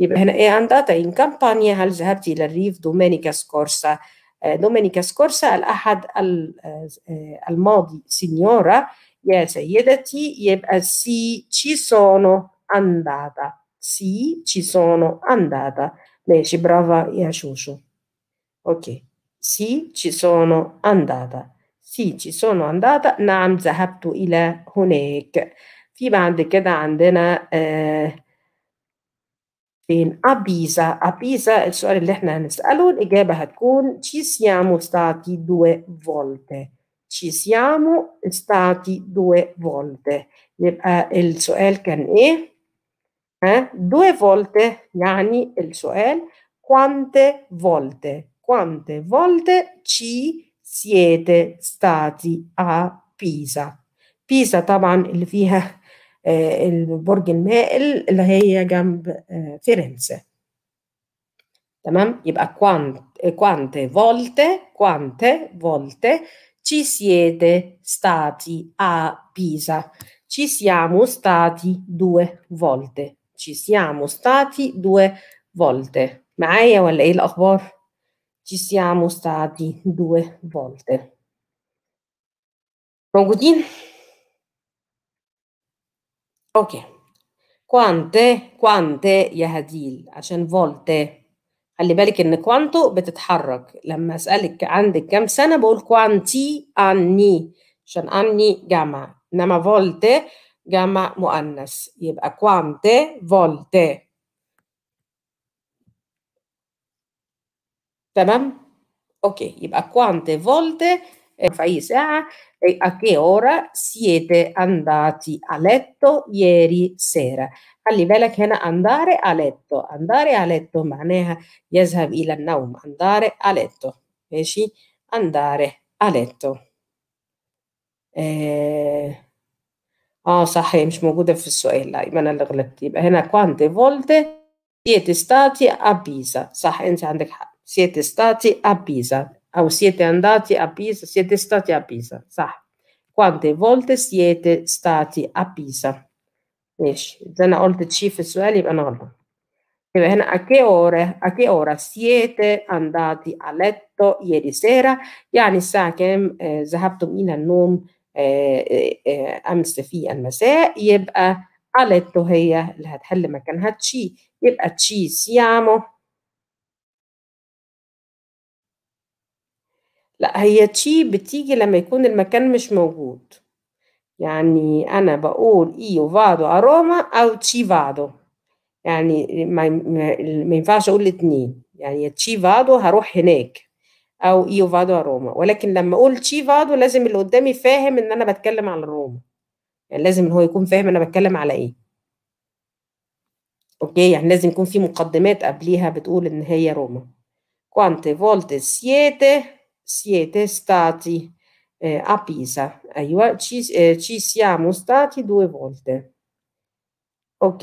يبقى هنا e andata in Campania هل ذهبت إلى الريف دومينيكا سكورسا Eh, domenica scorsa, al-Ahad eh, eh, al-Modi, signora, yes, jedati, sì, ci sono andata, sì, ci sono andata. Lei ci brava e asciuscio. Ok, sì, ci sono andata. Sì, ci sono andata. nam zahabtu ila hunek, fibande بعد كده فين أبيزا أبيزا السؤال اللي احنا هنسأله الإجابة هتكون ci siamo stati due volte ci siamo stati due volte يبقى السؤال كان إيه؟ ها؟ due volte يعني السؤال quante volte quante volte ci siete stati a Pisa Pisa طبعا اللي فيها برج المائل اللي هي جنب فيرنسا تمام يبقى quante volte quante volte ci siete stati a Pisa ci siamo stati due volte ci siamo stati due volte Ma معايا ولا lei الاخبار ci siamo stati due volte موجودين اوكي كوانتي كوانتي يا هديل عشان فولتي خلي بالك ان كوانتو بتتحرك لما اسالك عندك كام سنه بقول كوانتي اني عشان اني جمع انما فولتي جمع مؤنث يبقى كوانتي فولتي تمام اوكي يبقى كوانتي فولتي eh, paese A, eh, a che ora siete andati a letto ieri sera. A اللي هنا andare a letto, andare a letto معناها يذهب إلى naum, andare a letto, ماشي andare a letto. E... Oh, sahem, هي مش موجودة في السؤال لا يبقى أنا quante volte siete stati a Pisa صح eh, siete stati a Pisa o siete andati a Pisa, siete stati a Pisa, sa. Quante volte siete stati a Pisa? ماشي زي انا قلت تشي في السؤال يبقى انا غلط يبقى هنا a che ore a che ora siete andati a letto ieri sera يعني الساعة كام ذهبتم إلى النوم أمس في المساء يبقى a letto هي اللي هتحل مكانها تشي يبقى تشي siamo لأ هي تشي بتيجي لمّا يكون المكان مش موجود، يعني أنا بقول ايو فادو اروما أو تشي فادو يعني ما ما ينفعش أقول الاتنين، يعني يا تشي فادو هروح هناك أو ايو فادو اروما ولكن لمّا أقول تشي فادو لازم اللي قدّامي فاهم إن أنا بتكلم على روما يعني لازم إن هو يكون فاهم أنا بتكلم على إيه. أوكي، يعني لازم يكون في مقدمات قبليها بتقول إن هي روما كوانتي فولت سيته siete stati eh, a Pisa. Aiua, ci, eh, ci siamo stati due volte. Ok.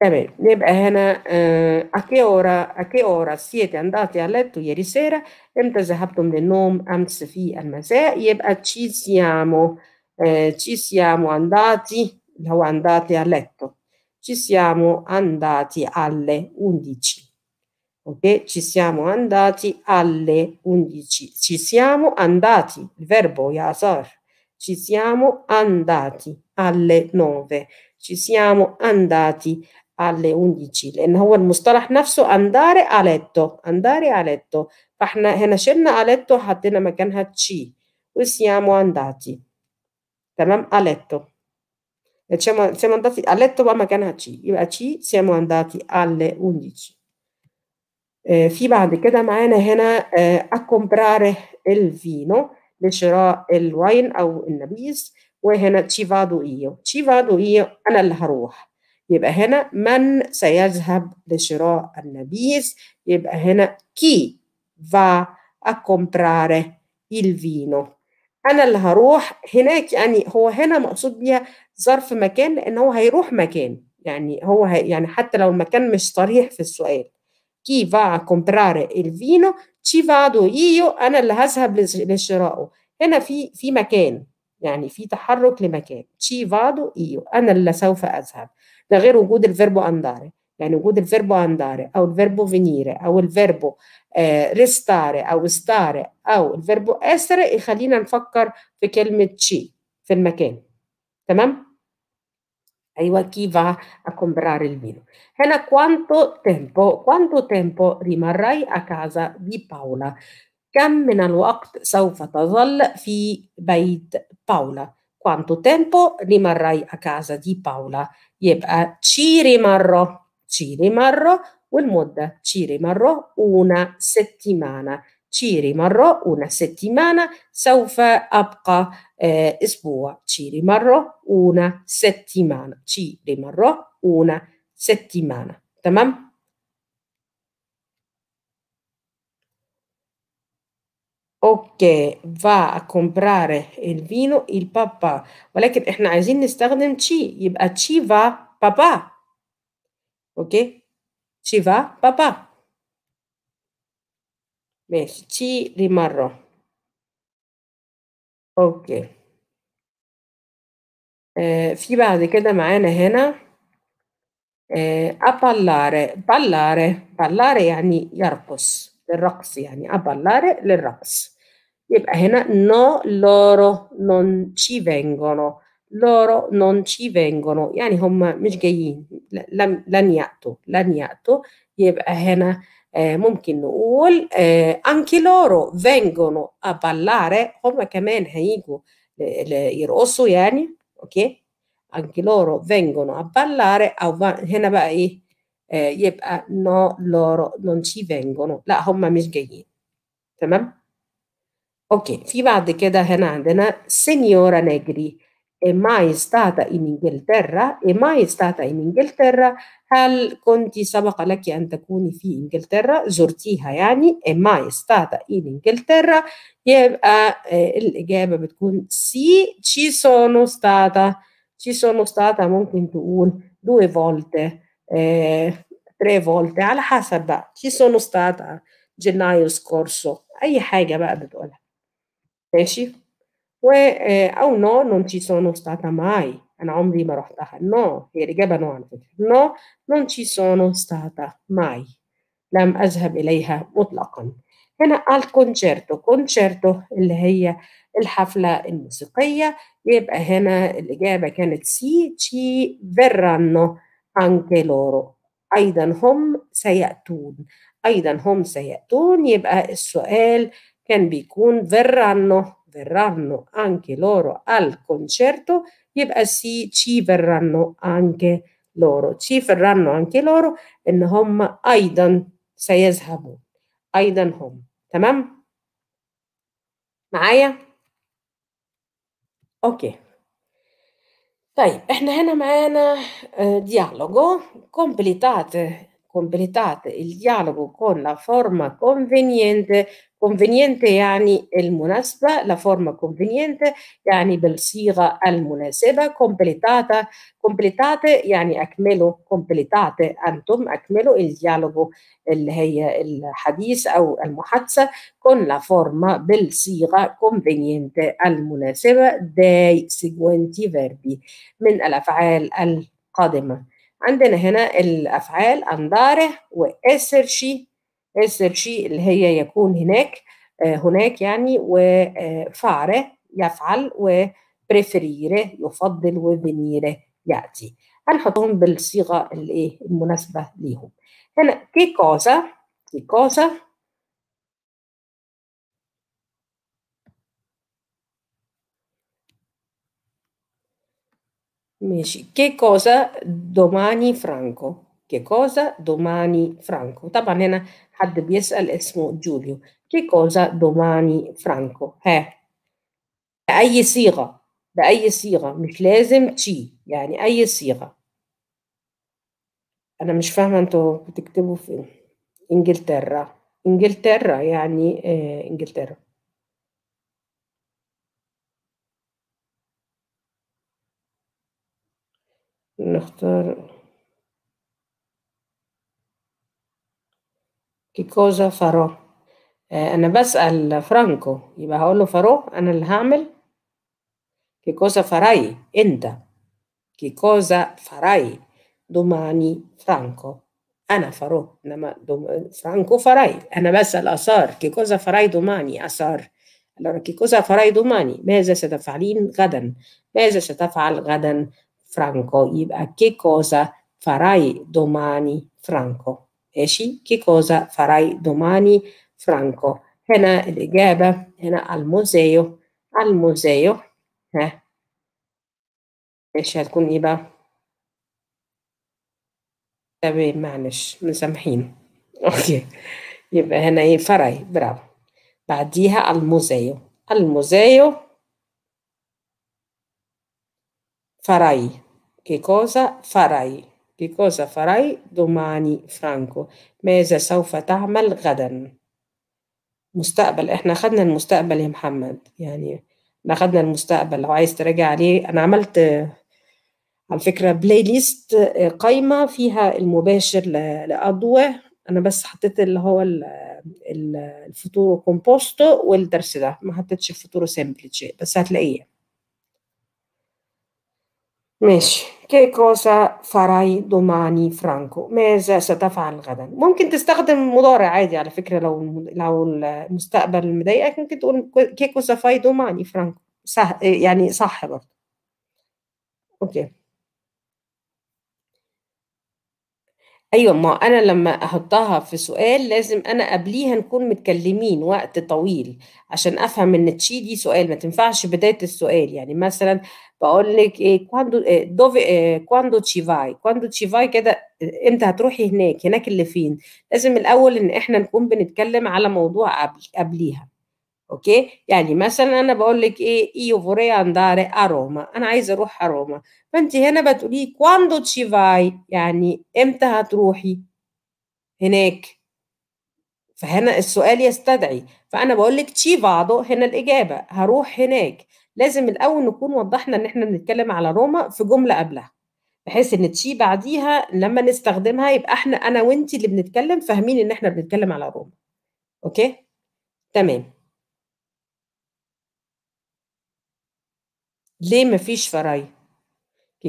Eh, eh, eh a, che ora, a che ora siete andati a letto ieri sera? امتى ذهبتم للنوم أمس في المساء؟ يبقى ci siamo, eh, ci siamo andati, لو andate a letto, ci siamo andati alle 11 ok? Ci siamo andati alle 11. Ci siamo andati, il verbo yasar. Ci siamo andati alle 9. Ci siamo andati alle 11 لان هو المصطلح نفسه andare a letto andare a letto فاحنا هنا شلنا a letto حطينا مكانها تشي siamo andati تمام a letto siamo, andati a letto ma مكانها تشي يبقى siamo andati alle 11 آه، في بعد كده معانا هنا اكومبراره الفينو لشراء الواين او النبيذ وهنا تشيفادو ايو تشيفادو ايو انا اللي هروح يبقى هنا من سيذهب لشراء النبيذ يبقى هنا كي فا a الفينو انا اللي هروح هناك يعني هو هنا مقصود بيها ظرف مكان لان هو هيروح مكان يعني هو يعني حتى لو المكان مش صريح في السؤال chi va a comprare il vino ci vado io انا اللي هذهب لشراءه هنا في في مكان يعني في تحرك لمكان تشي فادو ايو انا اللي سوف اذهب ده غير وجود الفيربو انداري يعني وجود الفيربو انداري او الفيربو فينيري او الفيربو ريستاري او ستاري او الفيربو اسري يخلينا نفكر في كلمه تشي في المكان تمام Aiwa chi va a comprare il vino. Hena, quanto tempo, quanto tempo rimarrai a casa di Paola? كم من الوقت سوف تظل في بيت باولا؟ Quanto tempo rimarrai a casa di Paola? يبقى eh, ci rimarrò, ci rimarrò والمدة ci rimarrò una settimana. تشيري مرة una settimana سوف أبقى أسبوع تشيري مرة una settimana تشيري مرة una settimana تمام اوكي va a comprare il vino il papà ولكن احنا عايزين نستخدم تشي يبقى تشي va papà اوكي تشي va papà Beh, ci rimarrò. أوكي آه في بعد كده معانا هنا آه أبالاري بالاري بالاري يعني يرقص للرقص يعني أبالاري للرقص يبقى هنا no loro non ci vengono loro non ci vengono يعني هم مش جايين لم لن يأتوا لن يأتوا يبقى هنا ممكن نقول anche loro vengono a ballare هم كمان هيجوا يرقصوا يعني اوكي anche loro vengono a ballare او هنا بقى ايه يبقى no loro non ci vengono لا هم مش جايين تمام اوكي في بعد كده هنا عندنا سينيورا نجري è mai stata in Inghilterra è mai stata in Inghilterra hal conti سبق لك أن تكوني في إنجلترا زرتيها è mai stata in Inghilterra يبقى الإجابة بتكون سي ci sono stata ci sono stata ممكن un, due volte eh, tre volte al حسب ci sono stata gennaio scorso أي حاجة بقى بتقولها ماشي او نو non ci sono stata mai انا عمري ما رحتها نو هي الاجابه نو على فكره نو non ci sono stata mai لم اذهب اليها مطلقا هنا قال كونشيرتو اللي هي الحفله الموسيقيه يبقى هنا الاجابه كانت سي تشي verranno anche loro ايضا هم سياتون ايضا هم سياتون يبقى السؤال كان بيكون verranno verranno anche loro al concerto, يبقى سي ci verranno anche loro ci verranno anche loro ان هم ايضا سيذهبون ايضا هم تمام معايا Ok. طيب احنا هنا معانا ديالوجو completate completate il dialogo con la forma conveniente كونفينينت يعني المناسبة لا فورما conveniente يعني بالصيغة المناسبة كومبليتاتا completate يعني أكملوا completate أنتم أكملوا الديالوجو اللي هي الحديث أو المحادثة كون لا فورما بالصيغة conveniente المناسبة داي seguenti فيربي من الأفعال القادمة عندنا هنا الأفعال أنداره وإسرشي السيرشي اللي هي يكون هناك آه، هناك يعني وفعره آه، يفعل وبريفريره يفضل وفينيره يأتي هنحطهم بالصيغة الايه المناسبة ليهم هنا كي كوزا كي كوزا ماشي كي كوزا دوماني فرانكو che cosa domani Franco طبعا هنا حد بيسأل اسمه جوليو che cosa domani Franco ها بأي صيغة بأي صيغة مش لازم تشي يعني أي صيغة أنا مش فاهمة أنتوا بتكتبوا فين إنجلترا إنجلترا يعني آه إنجلترا نختار che cosa farò انا بسأل فرانكو يبقى هقول له فارو انا اللي هعمل che cosa farai انت che cosa farai domani فرانكو انا فارو انما دوم... فرانكو فراي انا بسأل اثار che cosa farai domani اثار allora che cosa farai domani ماذا ستفعلين غدا ماذا ستفعل غدا فرانكو يبقى che cosa farai domani فرانكو ماشي che cosa farai domani Franco هنا الإجابة هنا الموزيو الموزيو ها ماشي هتكون إيه بقى تمام معلش مسامحين أوكي يبقى هنا إيه فراي برافو بعديها الموزيو الموزيو فراي che cosa farai Che cosa farai domani Franco? ماذا سوف تعمل غدا مستقبل احنا خدنا المستقبل يا محمد يعني احنا خدنا المستقبل لو عايز تراجع عليه انا عملت على فكره بلاي ليست قايمه فيها المباشر لادويه انا بس حطيت اللي هو الفطور كومبوستو والدرس ده ما حطيتش الفطور سامبلتش بس هتلاقيه ماشي كي كوسا فراي دوماني فرانكو ماذا ستفعل غدا ممكن تستخدم مضارع عادي على فكرة لو لو المستقبل مضايقك ممكن تقول كي كوسا فاي دوماني فرانكو صح يعني صح برضه اوكي ايوه ما انا لما احطها في سؤال لازم انا قبليها نكون متكلمين وقت طويل عشان افهم ان تشي دي سؤال ما تنفعش بدايه السؤال يعني مثلا بقول لك ايه كواندو إيه دوفي إيه كواندو فاي كواندو فاي كده إيه، امتى هتروحي هناك هناك اللي فين لازم الاول ان احنا نكون بنتكلم على موضوع قبل قبليها اوكي يعني مثلا انا بقول لك ايه io vorrei andare a Roma انا عايزه اروح a Roma فانت هنا بتقولي quando ci vai يعني امتى هتروحي هناك فهنا السؤال يستدعي فانا بقول لك تشي فادو هنا الاجابه هروح هناك لازم الاول نكون وضحنا ان احنا بنتكلم على روما في جمله قبلها بحيث ان تشي بعديها لما نستخدمها يبقى احنا انا وانت اللي بنتكلم فاهمين ان احنا بنتكلم على روما اوكي تمام ليه مفيش فراي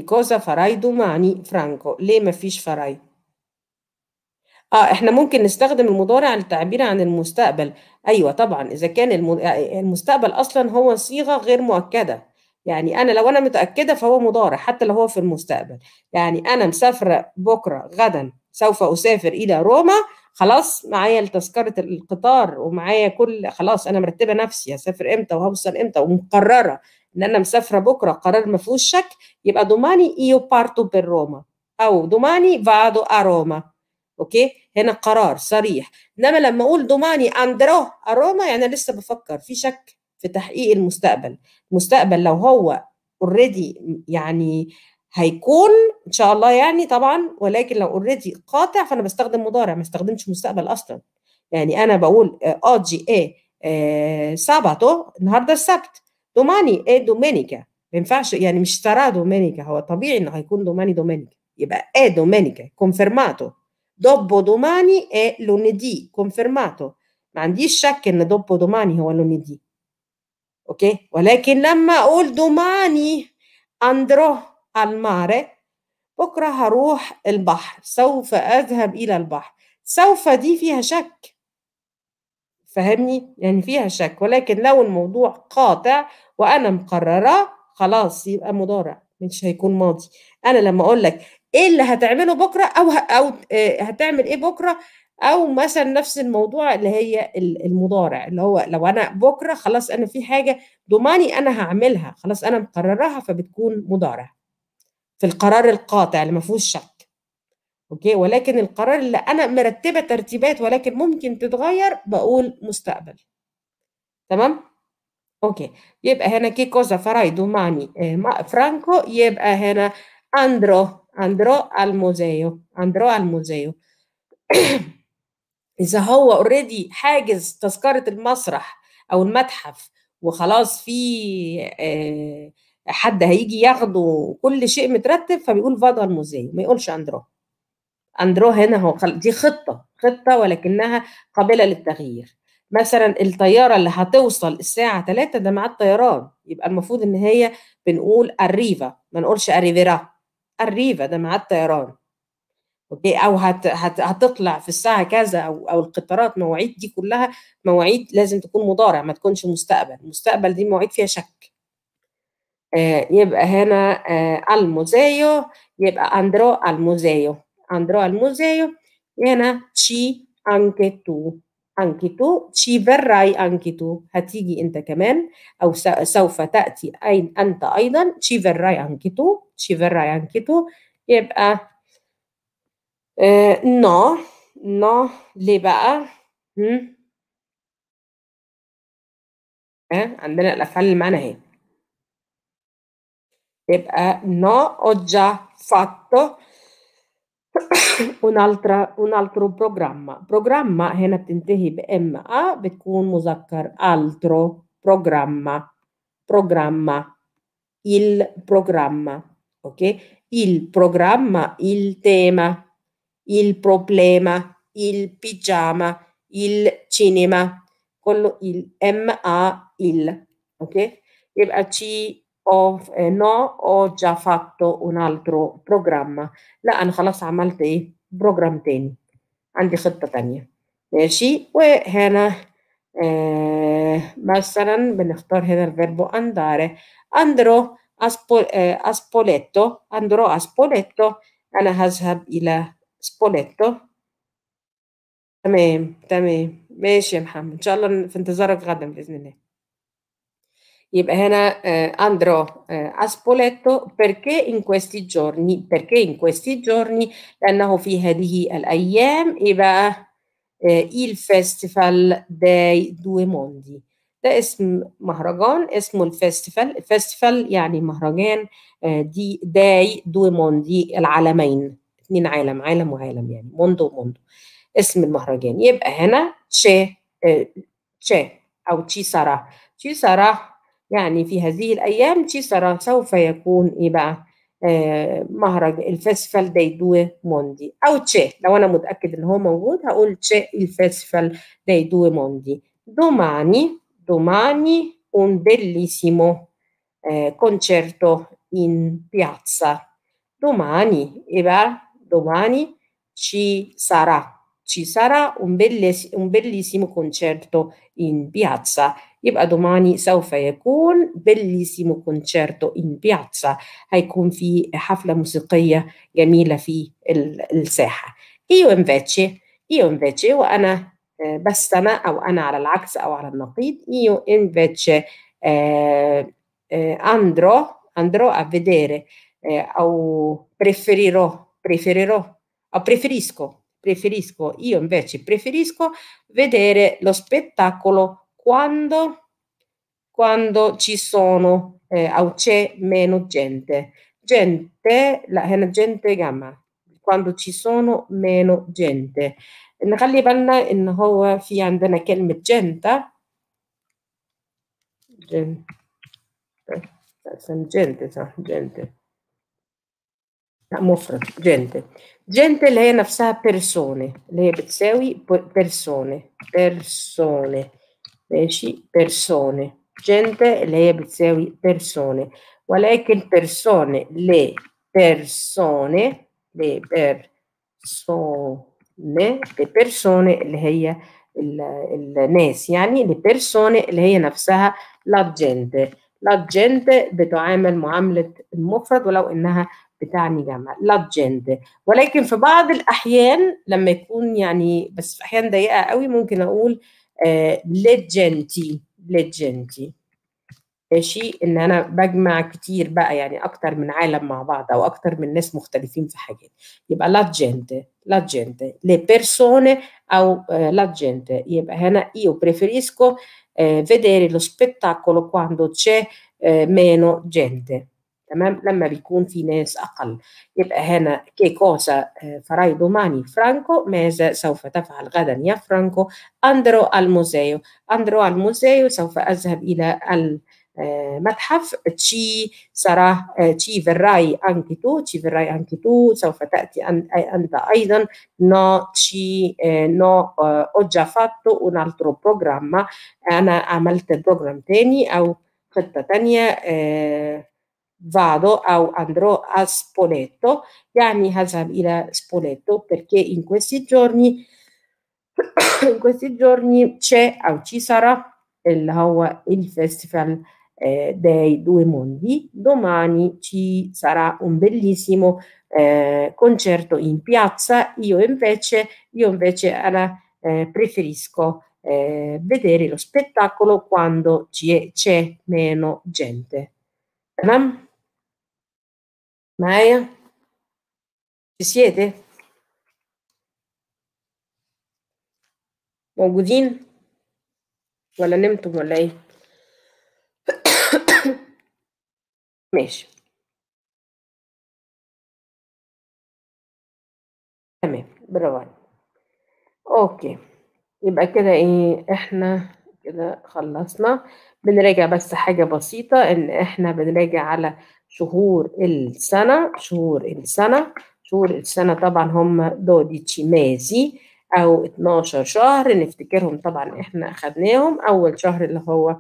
كوزا فراي دو domani فرانكو ليه مفيش فراي اه احنا ممكن نستخدم المضارع للتعبير عن المستقبل ايوه طبعا اذا كان المستقبل اصلا هو صيغه غير مؤكده يعني انا لو انا متاكده فهو مضارع حتى لو هو في المستقبل يعني انا مسافره بكره غدا سوف اسافر الى روما خلاص معايا تذكره القطار ومعايا كل خلاص انا مرتبه نفسي هسافر امتى وهوصل امتى ومقرره ان انا مسافره بكره قرار ما فيهوش شك يبقى دوماني ايو بارتو بير روما او دوماني فادو ا روما اوكي هنا قرار صريح انما لما اقول دوماني اندرو ا روما يعني انا لسه بفكر في شك في تحقيق المستقبل المستقبل لو هو اوريدي يعني هيكون ان شاء الله يعني طبعا ولكن لو اوريدي قاطع فانا بستخدم مضارع ما استخدمش مستقبل اصلا يعني انا بقول اوجي آه، آه، ايه آه، ساباتو النهارده السبت دوماني ايه دومينيكا ما ينفعش يعني مش ترى دومينيكا هو طبيعي انه هيكون دوماني دومينيكا يبقى ايه دومينيكا كونفيرماتو دوبو دوماني ايه لونيدي كونفيرماتو ما عنديش شك ان دوبو دوماني هو لونيدي اوكي ولكن لما اقول دوماني اندرو الماري بكره هروح البحر سوف اذهب الى البحر سوف دي فيها شك فهمني يعني فيها شك ولكن لو الموضوع قاطع وانا مقرره خلاص يبقى مضارع مش هيكون ماضي انا لما اقول لك ايه اللي هتعمله بكره او او آه، هتعمل ايه بكره او مثلا نفس الموضوع اللي هي المضارع اللي هو لو انا بكره خلاص انا في حاجه ضماني انا هعملها خلاص انا مقررها فبتكون مضارع في القرار القاطع اللي ما فيهوش شك اوكي ولكن القرار اللي انا مرتبه ترتيبات ولكن ممكن تتغير بقول مستقبل تمام اوكي يبقى هنا كي كوزا فرايدو ماني فرانكو يبقى هنا اندرو اندرو الموزيو اندرو الموزيو اذا هو اوريدي حاجز تذكره المسرح او المتحف وخلاص في حد هيجي ياخده كل شيء مترتب فبيقول فادا الموزيو ما يقولش اندرو اندرو هنا هو دي خطه خطه ولكنها قابله للتغيير مثلا الطياره اللي هتوصل الساعه 3 ده مع طيران يبقى المفروض ان هي بنقول الريفا ما نقولش اريفيرا الريفا ده مع طيران اوكي او هت هت هتطلع في الساعه كذا او او القطارات مواعيد دي كلها مواعيد لازم تكون مضارع ما تكونش مستقبل المستقبل دي مواعيد فيها شك آه يبقى هنا آه الموزيو يبقى اندرو الموزيو اندرو الموزيو هنا تشي انكي تو anche tu, ci verrai anche tu, هتيجي انت كمان او سوف تاتي أين انت ايضا, ci verrai anche tu, ci verrai anche tu يبقى آه no, no ليه بقى؟ هم؟ آه عندنا الافعال المعنى اهي يبقى no ho già fatto ونالترا ونالترو بروجراما بروجراما هنا بتنتهي بام ا بتكون مذكر الترو بروجراما بروجراما il programma ok il programma il tema il problema il pigiama il cinema quello il ma il ok يبقى C او نو او già fatto un altro programma لا انا خلاص عملت ايه بروجرام تاني عندي خطه تانيه ماشي وهنا آه مثلا بنختار هنا الفيربو andare andrò اسبوليتو eh, spoletto اسبوليتو انا هذهب الى سبوليتو تمام تمام ماشي يا محمد ان شاء الله في انتظارك غدا باذن الله يبقى هنا eh, andrò eh, a Spoleto perché in questi giorni perché in questi giorni لأنه في هذه الأيام يبقى il festival dei due mondi ده اسم مهرجان اسمه الفستيفال الفستيفال يعني مهرجان دي داي دو موندي العالمين اتنين عالم عالم وعالم يعني موندو موندو اسم المهرجان يبقى هنا تشي تشي او تشي سارا تشي سارا يعني في هذه الأيام تيسرا سوف يكون إيه بقى آه مهرج الفيستفال دي دو موندي أو تشي لو أنا متأكد إن هو موجود هقول تشي الفيستفال دي دو موندي domani domani un bellissimo eh, concerto in piazza domani Eva domani ci sarà ci sarà un, belliss- un bellissimo concerto in piazza يبقى domani سوف يكون بليسيمو كونشيرتو إن بياتزا هيكون في حفلة موسيقية جميلة في الساحة إيو invece إيو invece وأنا بس أنا أو أنا على العكس أو على النقيض إيو invece eh, eh, andrò andrò a vedere eh, preferirò preferirò o preferisco preferisco io invece preferisco vedere lo spettacolo quando? Quando ci sono eh, o c'è meno gente. Gente, la gente gamma. Quando ci sono meno gente. نخلي بالنا ان هو في عندنا كلمة جنتا جنتا جنتا صح جنتا لا مفرد جنتا جنتا اللي هي نفسها بيرسوني اللي هي بتساوي بيرسوني بيرسوني ماشي persone gente اللي هي بتساوي persone ولكن persone ل persone ل persone persone اللي هي الناس يعني لبيرسوني اللي هي نفسها لا جنتي لا جنتي بتعامل معاملة المفرد ولو إنها بتعني جمع لا جنتي ولكن في بعض الأحيان لما يكون يعني بس في أحيان ضيقة قوي ممكن أقول آه leggenti leggenti ماشي ان انا بجمع كتير بقى يعني اكتر من عالم مع بعض او اكتر من ناس مختلفين في حاجات يبقى لا جنت لا جنت لي بيرسونه او لا جنت يبقى هنا io preferisco eh, vedere lo spettacolo quando c'è eh, meno gente تمام لما بيكون في ناس أقل يبقى هنا كي كوسا آه، فراي دوماني فرانكو ماذا سوف تفعل غدا يا فرانكو أندرو الموزيو أندرو الموزيو سوف أذهب إلى المتحف آه، تشي سراه آه، تشي فراي تو تشي فراي تو سوف تأتي أنت أيضا نو تشي نو اوجا فاتو fatto un altro أنا عملت بروجرام تاني أو خطة تانية vado a, andrò a Spoleto, Yanni Hassan irà Spoleto perché in questi giorni in questi giorni c'è o ci sarà il, il festival eh, dei due mondi. Domani ci sarà un bellissimo eh, concerto in piazza. Io invece, io invece alla, eh, preferisco eh, vedere lo spettacolo quando c'è, meno gente. Salam. معايا في سيادة موجودين ولا نمتم ولا ايه ماشي تمام برافو اوكي يبقى كده ايه احنا كده خلصنا بنراجع بس حاجة بسيطة ان احنا بنراجع على شهور السنة شهور السنة شهور السنة طبعا هم دوديتشي مازي أو 12 شهر نفتكرهم طبعا احنا أخدناهم أول شهر اللي هو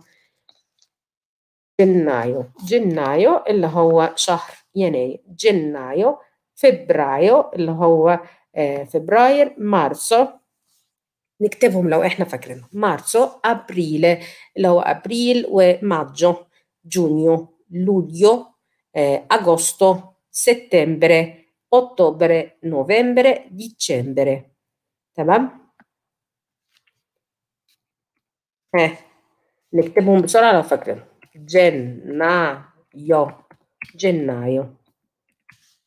جنايو جنايو اللي هو شهر يناير جنايو فبرايو اللي هو آه، فبراير مارسو نكتبهم لو احنا فاكرينهم مارسو ابريل اللي هو ابريل وماجو جونيو لوليو eh, agosto, settembre, ottobre, novembre, dicembre. Tamam? Heh. نكتبهم بسرعة لو فاكرين جنايو gennaio, gennaio,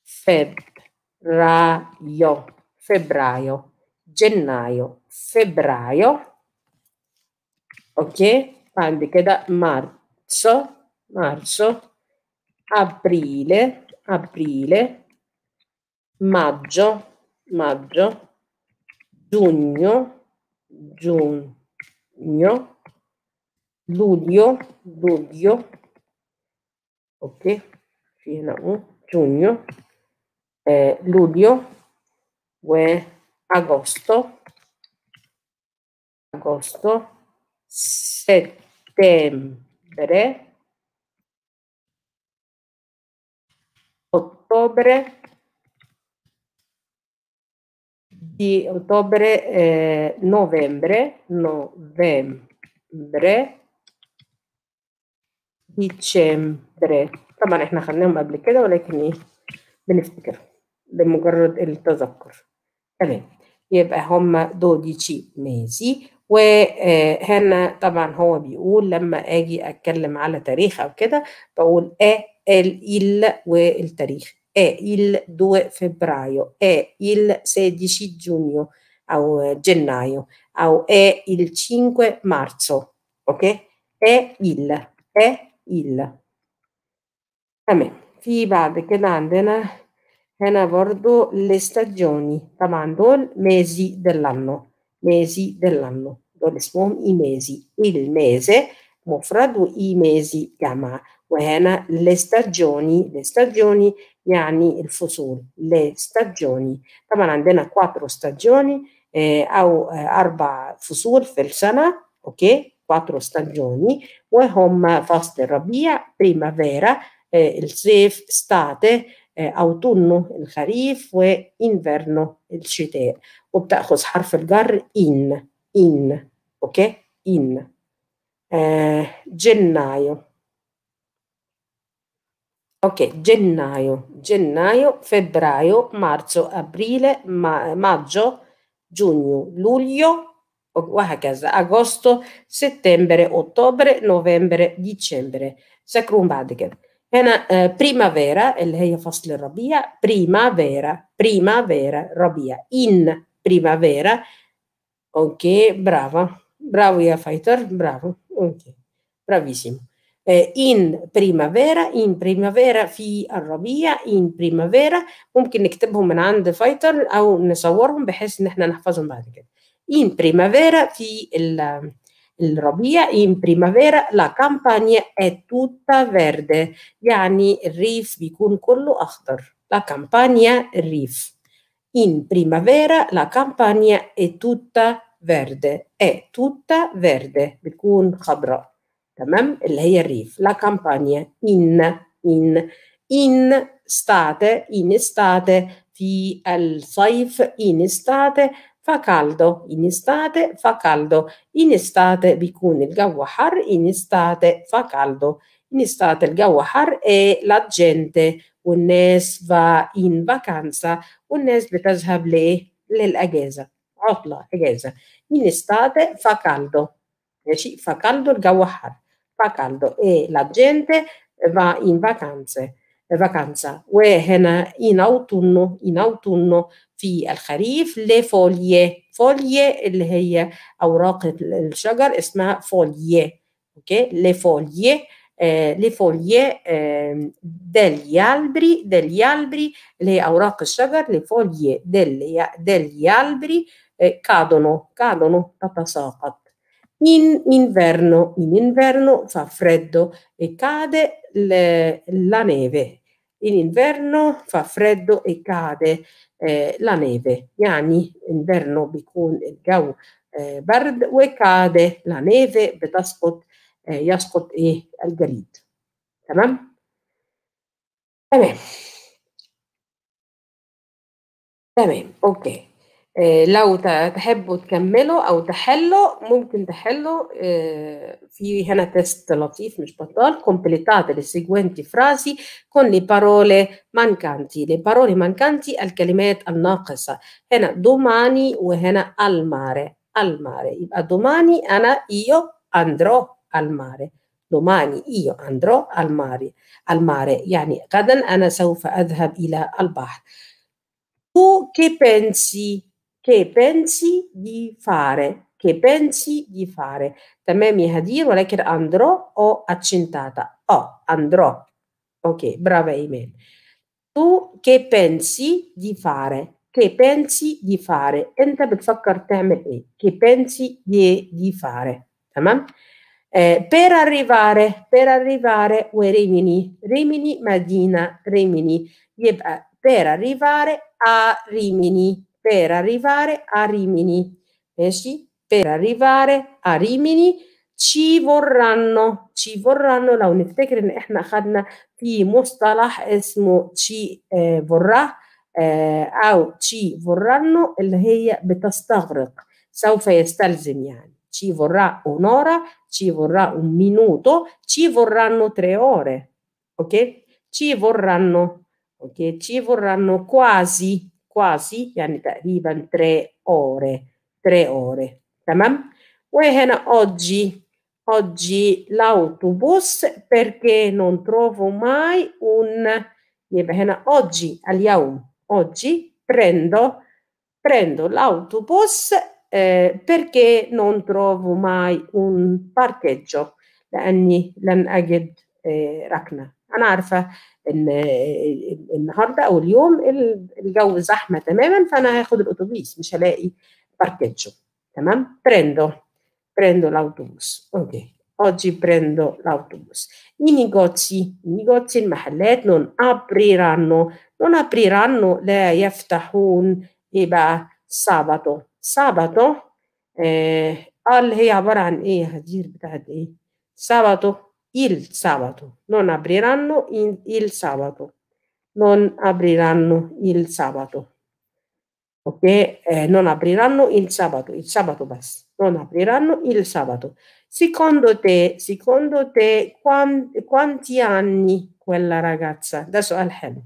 febbraio, febbraio, gennaio, febbraio, ok? Quindi queda marzo, marzo, aprile, aprile, maggio, maggio, giugno, giugno, luglio, luglio, ok, fino a giugno, eh, luglio, eh, agosto, agosto, settembre, ottobre di ottobre eh, novembre novembre dicembre طبعا احنا خدناهم قبل كده ولكن ايه بنفتكر لمجرد التذكر تمام يبقى هما دو دي تشي ميزي وهنا طبعا هو بيقول لما اجي اتكلم على تاريخ او كده بقول ا ال والتاريخ è il 2 febbraio, è il 16 giugno, au, eh, gennaio, au, è il 5 marzo, ok? È il, è il. Amen. Fibade che landena è a bordo le stagioni, tamando mesi dell'anno, mesi dell'anno, dove i mesi, il mese, due i mesi chiama وهنا لستاجوني لستاجوني يعني الفصول لستاجوني طبعا عندنا كواترو ستاجوني او اربع فصول في السنه اوكي quattro stagioni وهم فصل الربيع primavera الصيف estate autunno الخريف وinverno الشتاء وبتاخذ حرف الجر in in اوكي in آه جنايو Ok, gennaio, gennaio, febbraio, marzo, aprile, ma maggio, giugno, luglio, وهكذا أغسطس سبتمبر أكتوبر نوفمبر ديسمبر سكرون بعد كده هنا بريمافيرا اللي هي فصل الربيع بريمافيرا بريمافيرا ربيع إن بريمافيرا أوكي برافا برافو يا فايتر برافو أوكي برافيسيمو إن بريمافيرا إن بريمافيرا في الربيع إن بريمافيرا ممكن نكتبهم من عند فايتر أو نصورهم بحيث إن إحنا نحفظهم بعد كده إن بريمافيرا في الربيع in primavera la campagna è tutta verde يعني الريف بيكون كله أخضر la campagna الريف in primavera la campagna è tutta verde è tutta verde بتكون خضراء تمام اللي هي الريف لا كامبانيا in in in estate in estate في الصيف in estate fa caldo in estate fa caldo in estate بيكون الجو حر in estate fa caldo in estate الجو حر e la gente والناس va in vacanza والناس بتذهب ليه للأجازة عطلة أجازة in estate fa caldo ماشي fa caldo الجو حر fa caldo e la gente va in vacanze vacanza in autunno in autunno في الخريف le فوليه اللي هي اوراق الشجر اسمها فوليه اوكي لفوليه Eh, le foglie eh, degli alberi, degli alberi, le auroc sugar, le foglie delle, degli alberi eh, cadono, cadono, tatasaqat, in inverno, in inverno fa freddo e cade le, la neve. In inverno fa freddo e cade eh, la neve. Yani inverno bikun il-gaw e eh, cade la neve بتسقط eh, e ايه الجليد تمام تمام تمام اوكي آه، لو تحبوا تكملوا او تحلوا ممكن تحلوا آه، في هنا تيست لطيف مش بطال كومبليتات السيكوينتي فرازي كون لي باروله مانكانتي لي باروله مانكانتي الكلمات الناقصه هنا دوماني وهنا الماري الماري يبقى دوماني انا ايو اندرو الماري دوماني ايو اندرو الماري الماري يعني غدا انا سوف اذهب الى البحر تو كي بنسي che pensi di fare, che pensi di fare. mi تمامي هدير che andrò o accentata. Oh, andrò. Ok, brava Imen. Tu che pensi di fare? Che pensi di fare? انت per تعمل ايه? Che pensi di, di fare? تمام؟ Eh, per arrivare, per arrivare, و Rimini, Rimini Madina, Rimini, eh, per arrivare a Rimini, per arrivare a Rimini. Pesci, per arrivare a Rimini ci vorranno ci vorranno la نفتكر ان احنا khadna في مصطلح esmo ci eh, vorrà eh, au ci vorranno اللي هي بتستغرق سوف يستلزم يعني ci vorrà un'ora ci vorrà un minuto ci vorranno tre ore ok ci vorranno ok ci vorranno quasi quasi يعني تقريبا 3 ore tre ore تمام وهنا oggi oggi l'autobus perché non trovo mai un يبقى oggi اليوم oggi prendo prendo l'autobus eh, perché non trovo mai un parcheggio لأني لم أجد eh, انا عارفه ان النهارده او اليوم الجو زحمه تماما فانا هاخد الاتوبيس مش هلاقي باركيتشو تمام برندو برندو الاوتوبوس اوكي oggi prendo l'autobus i negozi i negozi المحلات non apriranno non apriranno لا يفتحون ايه بقى sabato sabato آه هي عباره عن ايه هدير بتاعت ايه sabato il sabato, non apriranno in, il sabato, non apriranno il sabato. Ok? Eh, non apriranno il sabato, il sabato basta, non apriranno il sabato. Secondo te, secondo te quanti, quanti anni quella ragazza? ده سؤال حلو.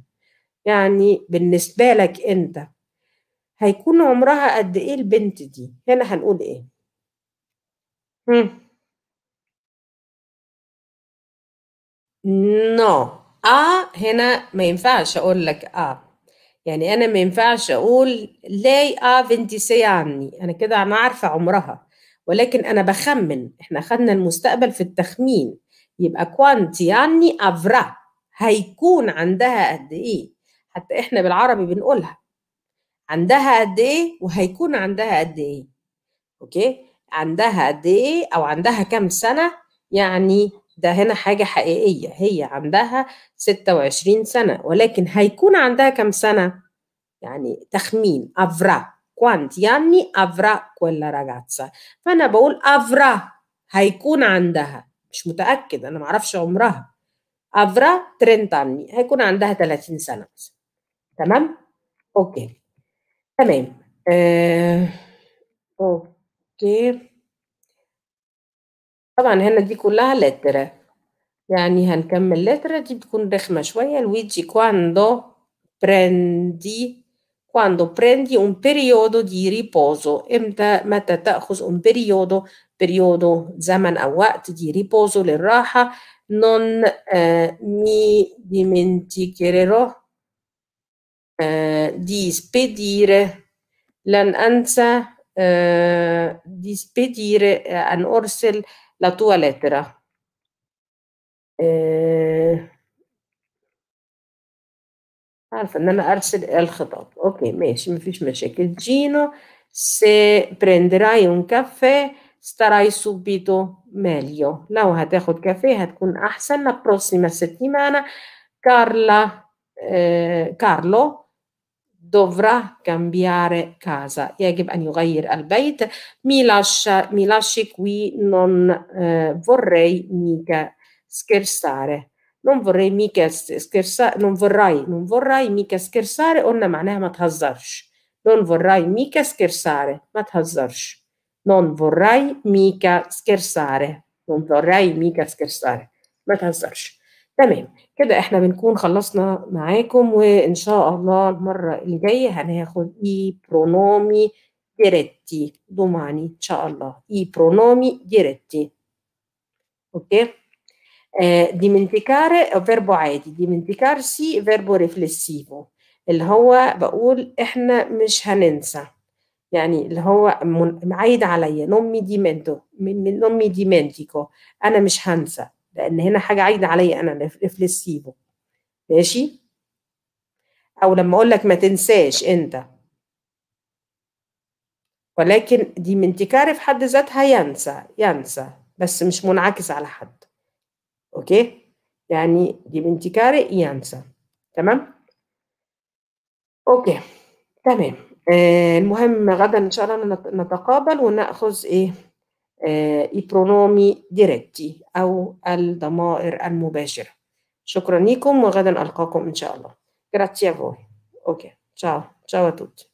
يعني بالنسبة لك أنت هيكون عمرها قد إيه البنت دي؟ هنا هنقول إيه؟ مم. No. آه هنا ما ينفعش أقول لك آه. يعني أنا ما ينفعش أقول لي اه 26 عني أنا كده أنا عارفة عمرها. ولكن أنا بخمن. إحنا أخدنا المستقبل في التخمين. يبقى كوانتي يعني افرا هيكون عندها قد إيه. حتى إحنا بالعربي بنقولها. عندها قد إيه وهيكون عندها قد إيه. أوكي؟ عندها قد إيه أو عندها كام سنة يعني ده هنا حاجة حقيقية هي عندها 26 سنة ولكن هيكون عندها كم سنة؟ يعني تخمين أفرا كوانتي يعني أفرا كولا راجاتسا فأنا بقول أفرا هيكون عندها مش متأكد أنا معرفش عمرها أفرا ترنتاني هيكون عندها 30 سنة تمام؟ أوكي تمام آه. أوكي طبعًا هنا دي كلها lettere، يعني هنكمّل lettera دي بتكون رخمة شوية Luigi quando prendi quando prendi un periodo di riposo إمتى متى تأخذ un periodo periodo زمن أو وقت di riposo للراحة non eh, mi dimenticherò eh, di spedire لن أنسى eh, di spedire أن أرسل la tua lettera. آه عارفة ان انا ارسل الخطاب اوكي ماشي مفيش مشاكل جينو se prenderai un caffè starai subito meglio لو هتاخد كافيه هتكون احسن la prossima settimana Carla eh, Carlo dovrà cambiare casa. يجب أن يغير البيت. Mi, lascia, mi lasci qui, non eh, vorrei mica scherzare. Non vorrei mica scherzare, non vorrai, non vorrai mica scherzare, قلنا معناها ما تهزرش. Non vorrai mica scherzare, ما Non vorrai mica scherzare, non vorrei mica scherzare, ما تهزرش. تمام كده احنا بنكون خلصنا معاكم وان شاء الله المره الجايه هناخد اي برونومي ديريتي دوماني ان شاء الله اي برونومي ديريتي اوكي ديمنتيكاري فيربو عادي ديمنتيكارسي فيربو ريفلسيفو اللي هو بقول احنا مش هننسى يعني اللي هو معيد عليا نومي ديمنتو من نومي ديمنتيكو انا مش هنسى لان هنا حاجه عايده عليا انا ريفليسيفو ماشي او لما اقول لك ما تنساش انت ولكن دي من في حد ذاتها ينسى ينسى بس مش منعكس على حد اوكي يعني دي منتكارة ينسى تمام اوكي تمام آه المهم غدا ان شاء الله نتقابل وناخذ ايه Eh, i برونومي ديريكتي أو الضمائر المباشرة شكرا لكم وغدا ألقاكم إن شاء الله grazie a voi ok ciao ciao a tutti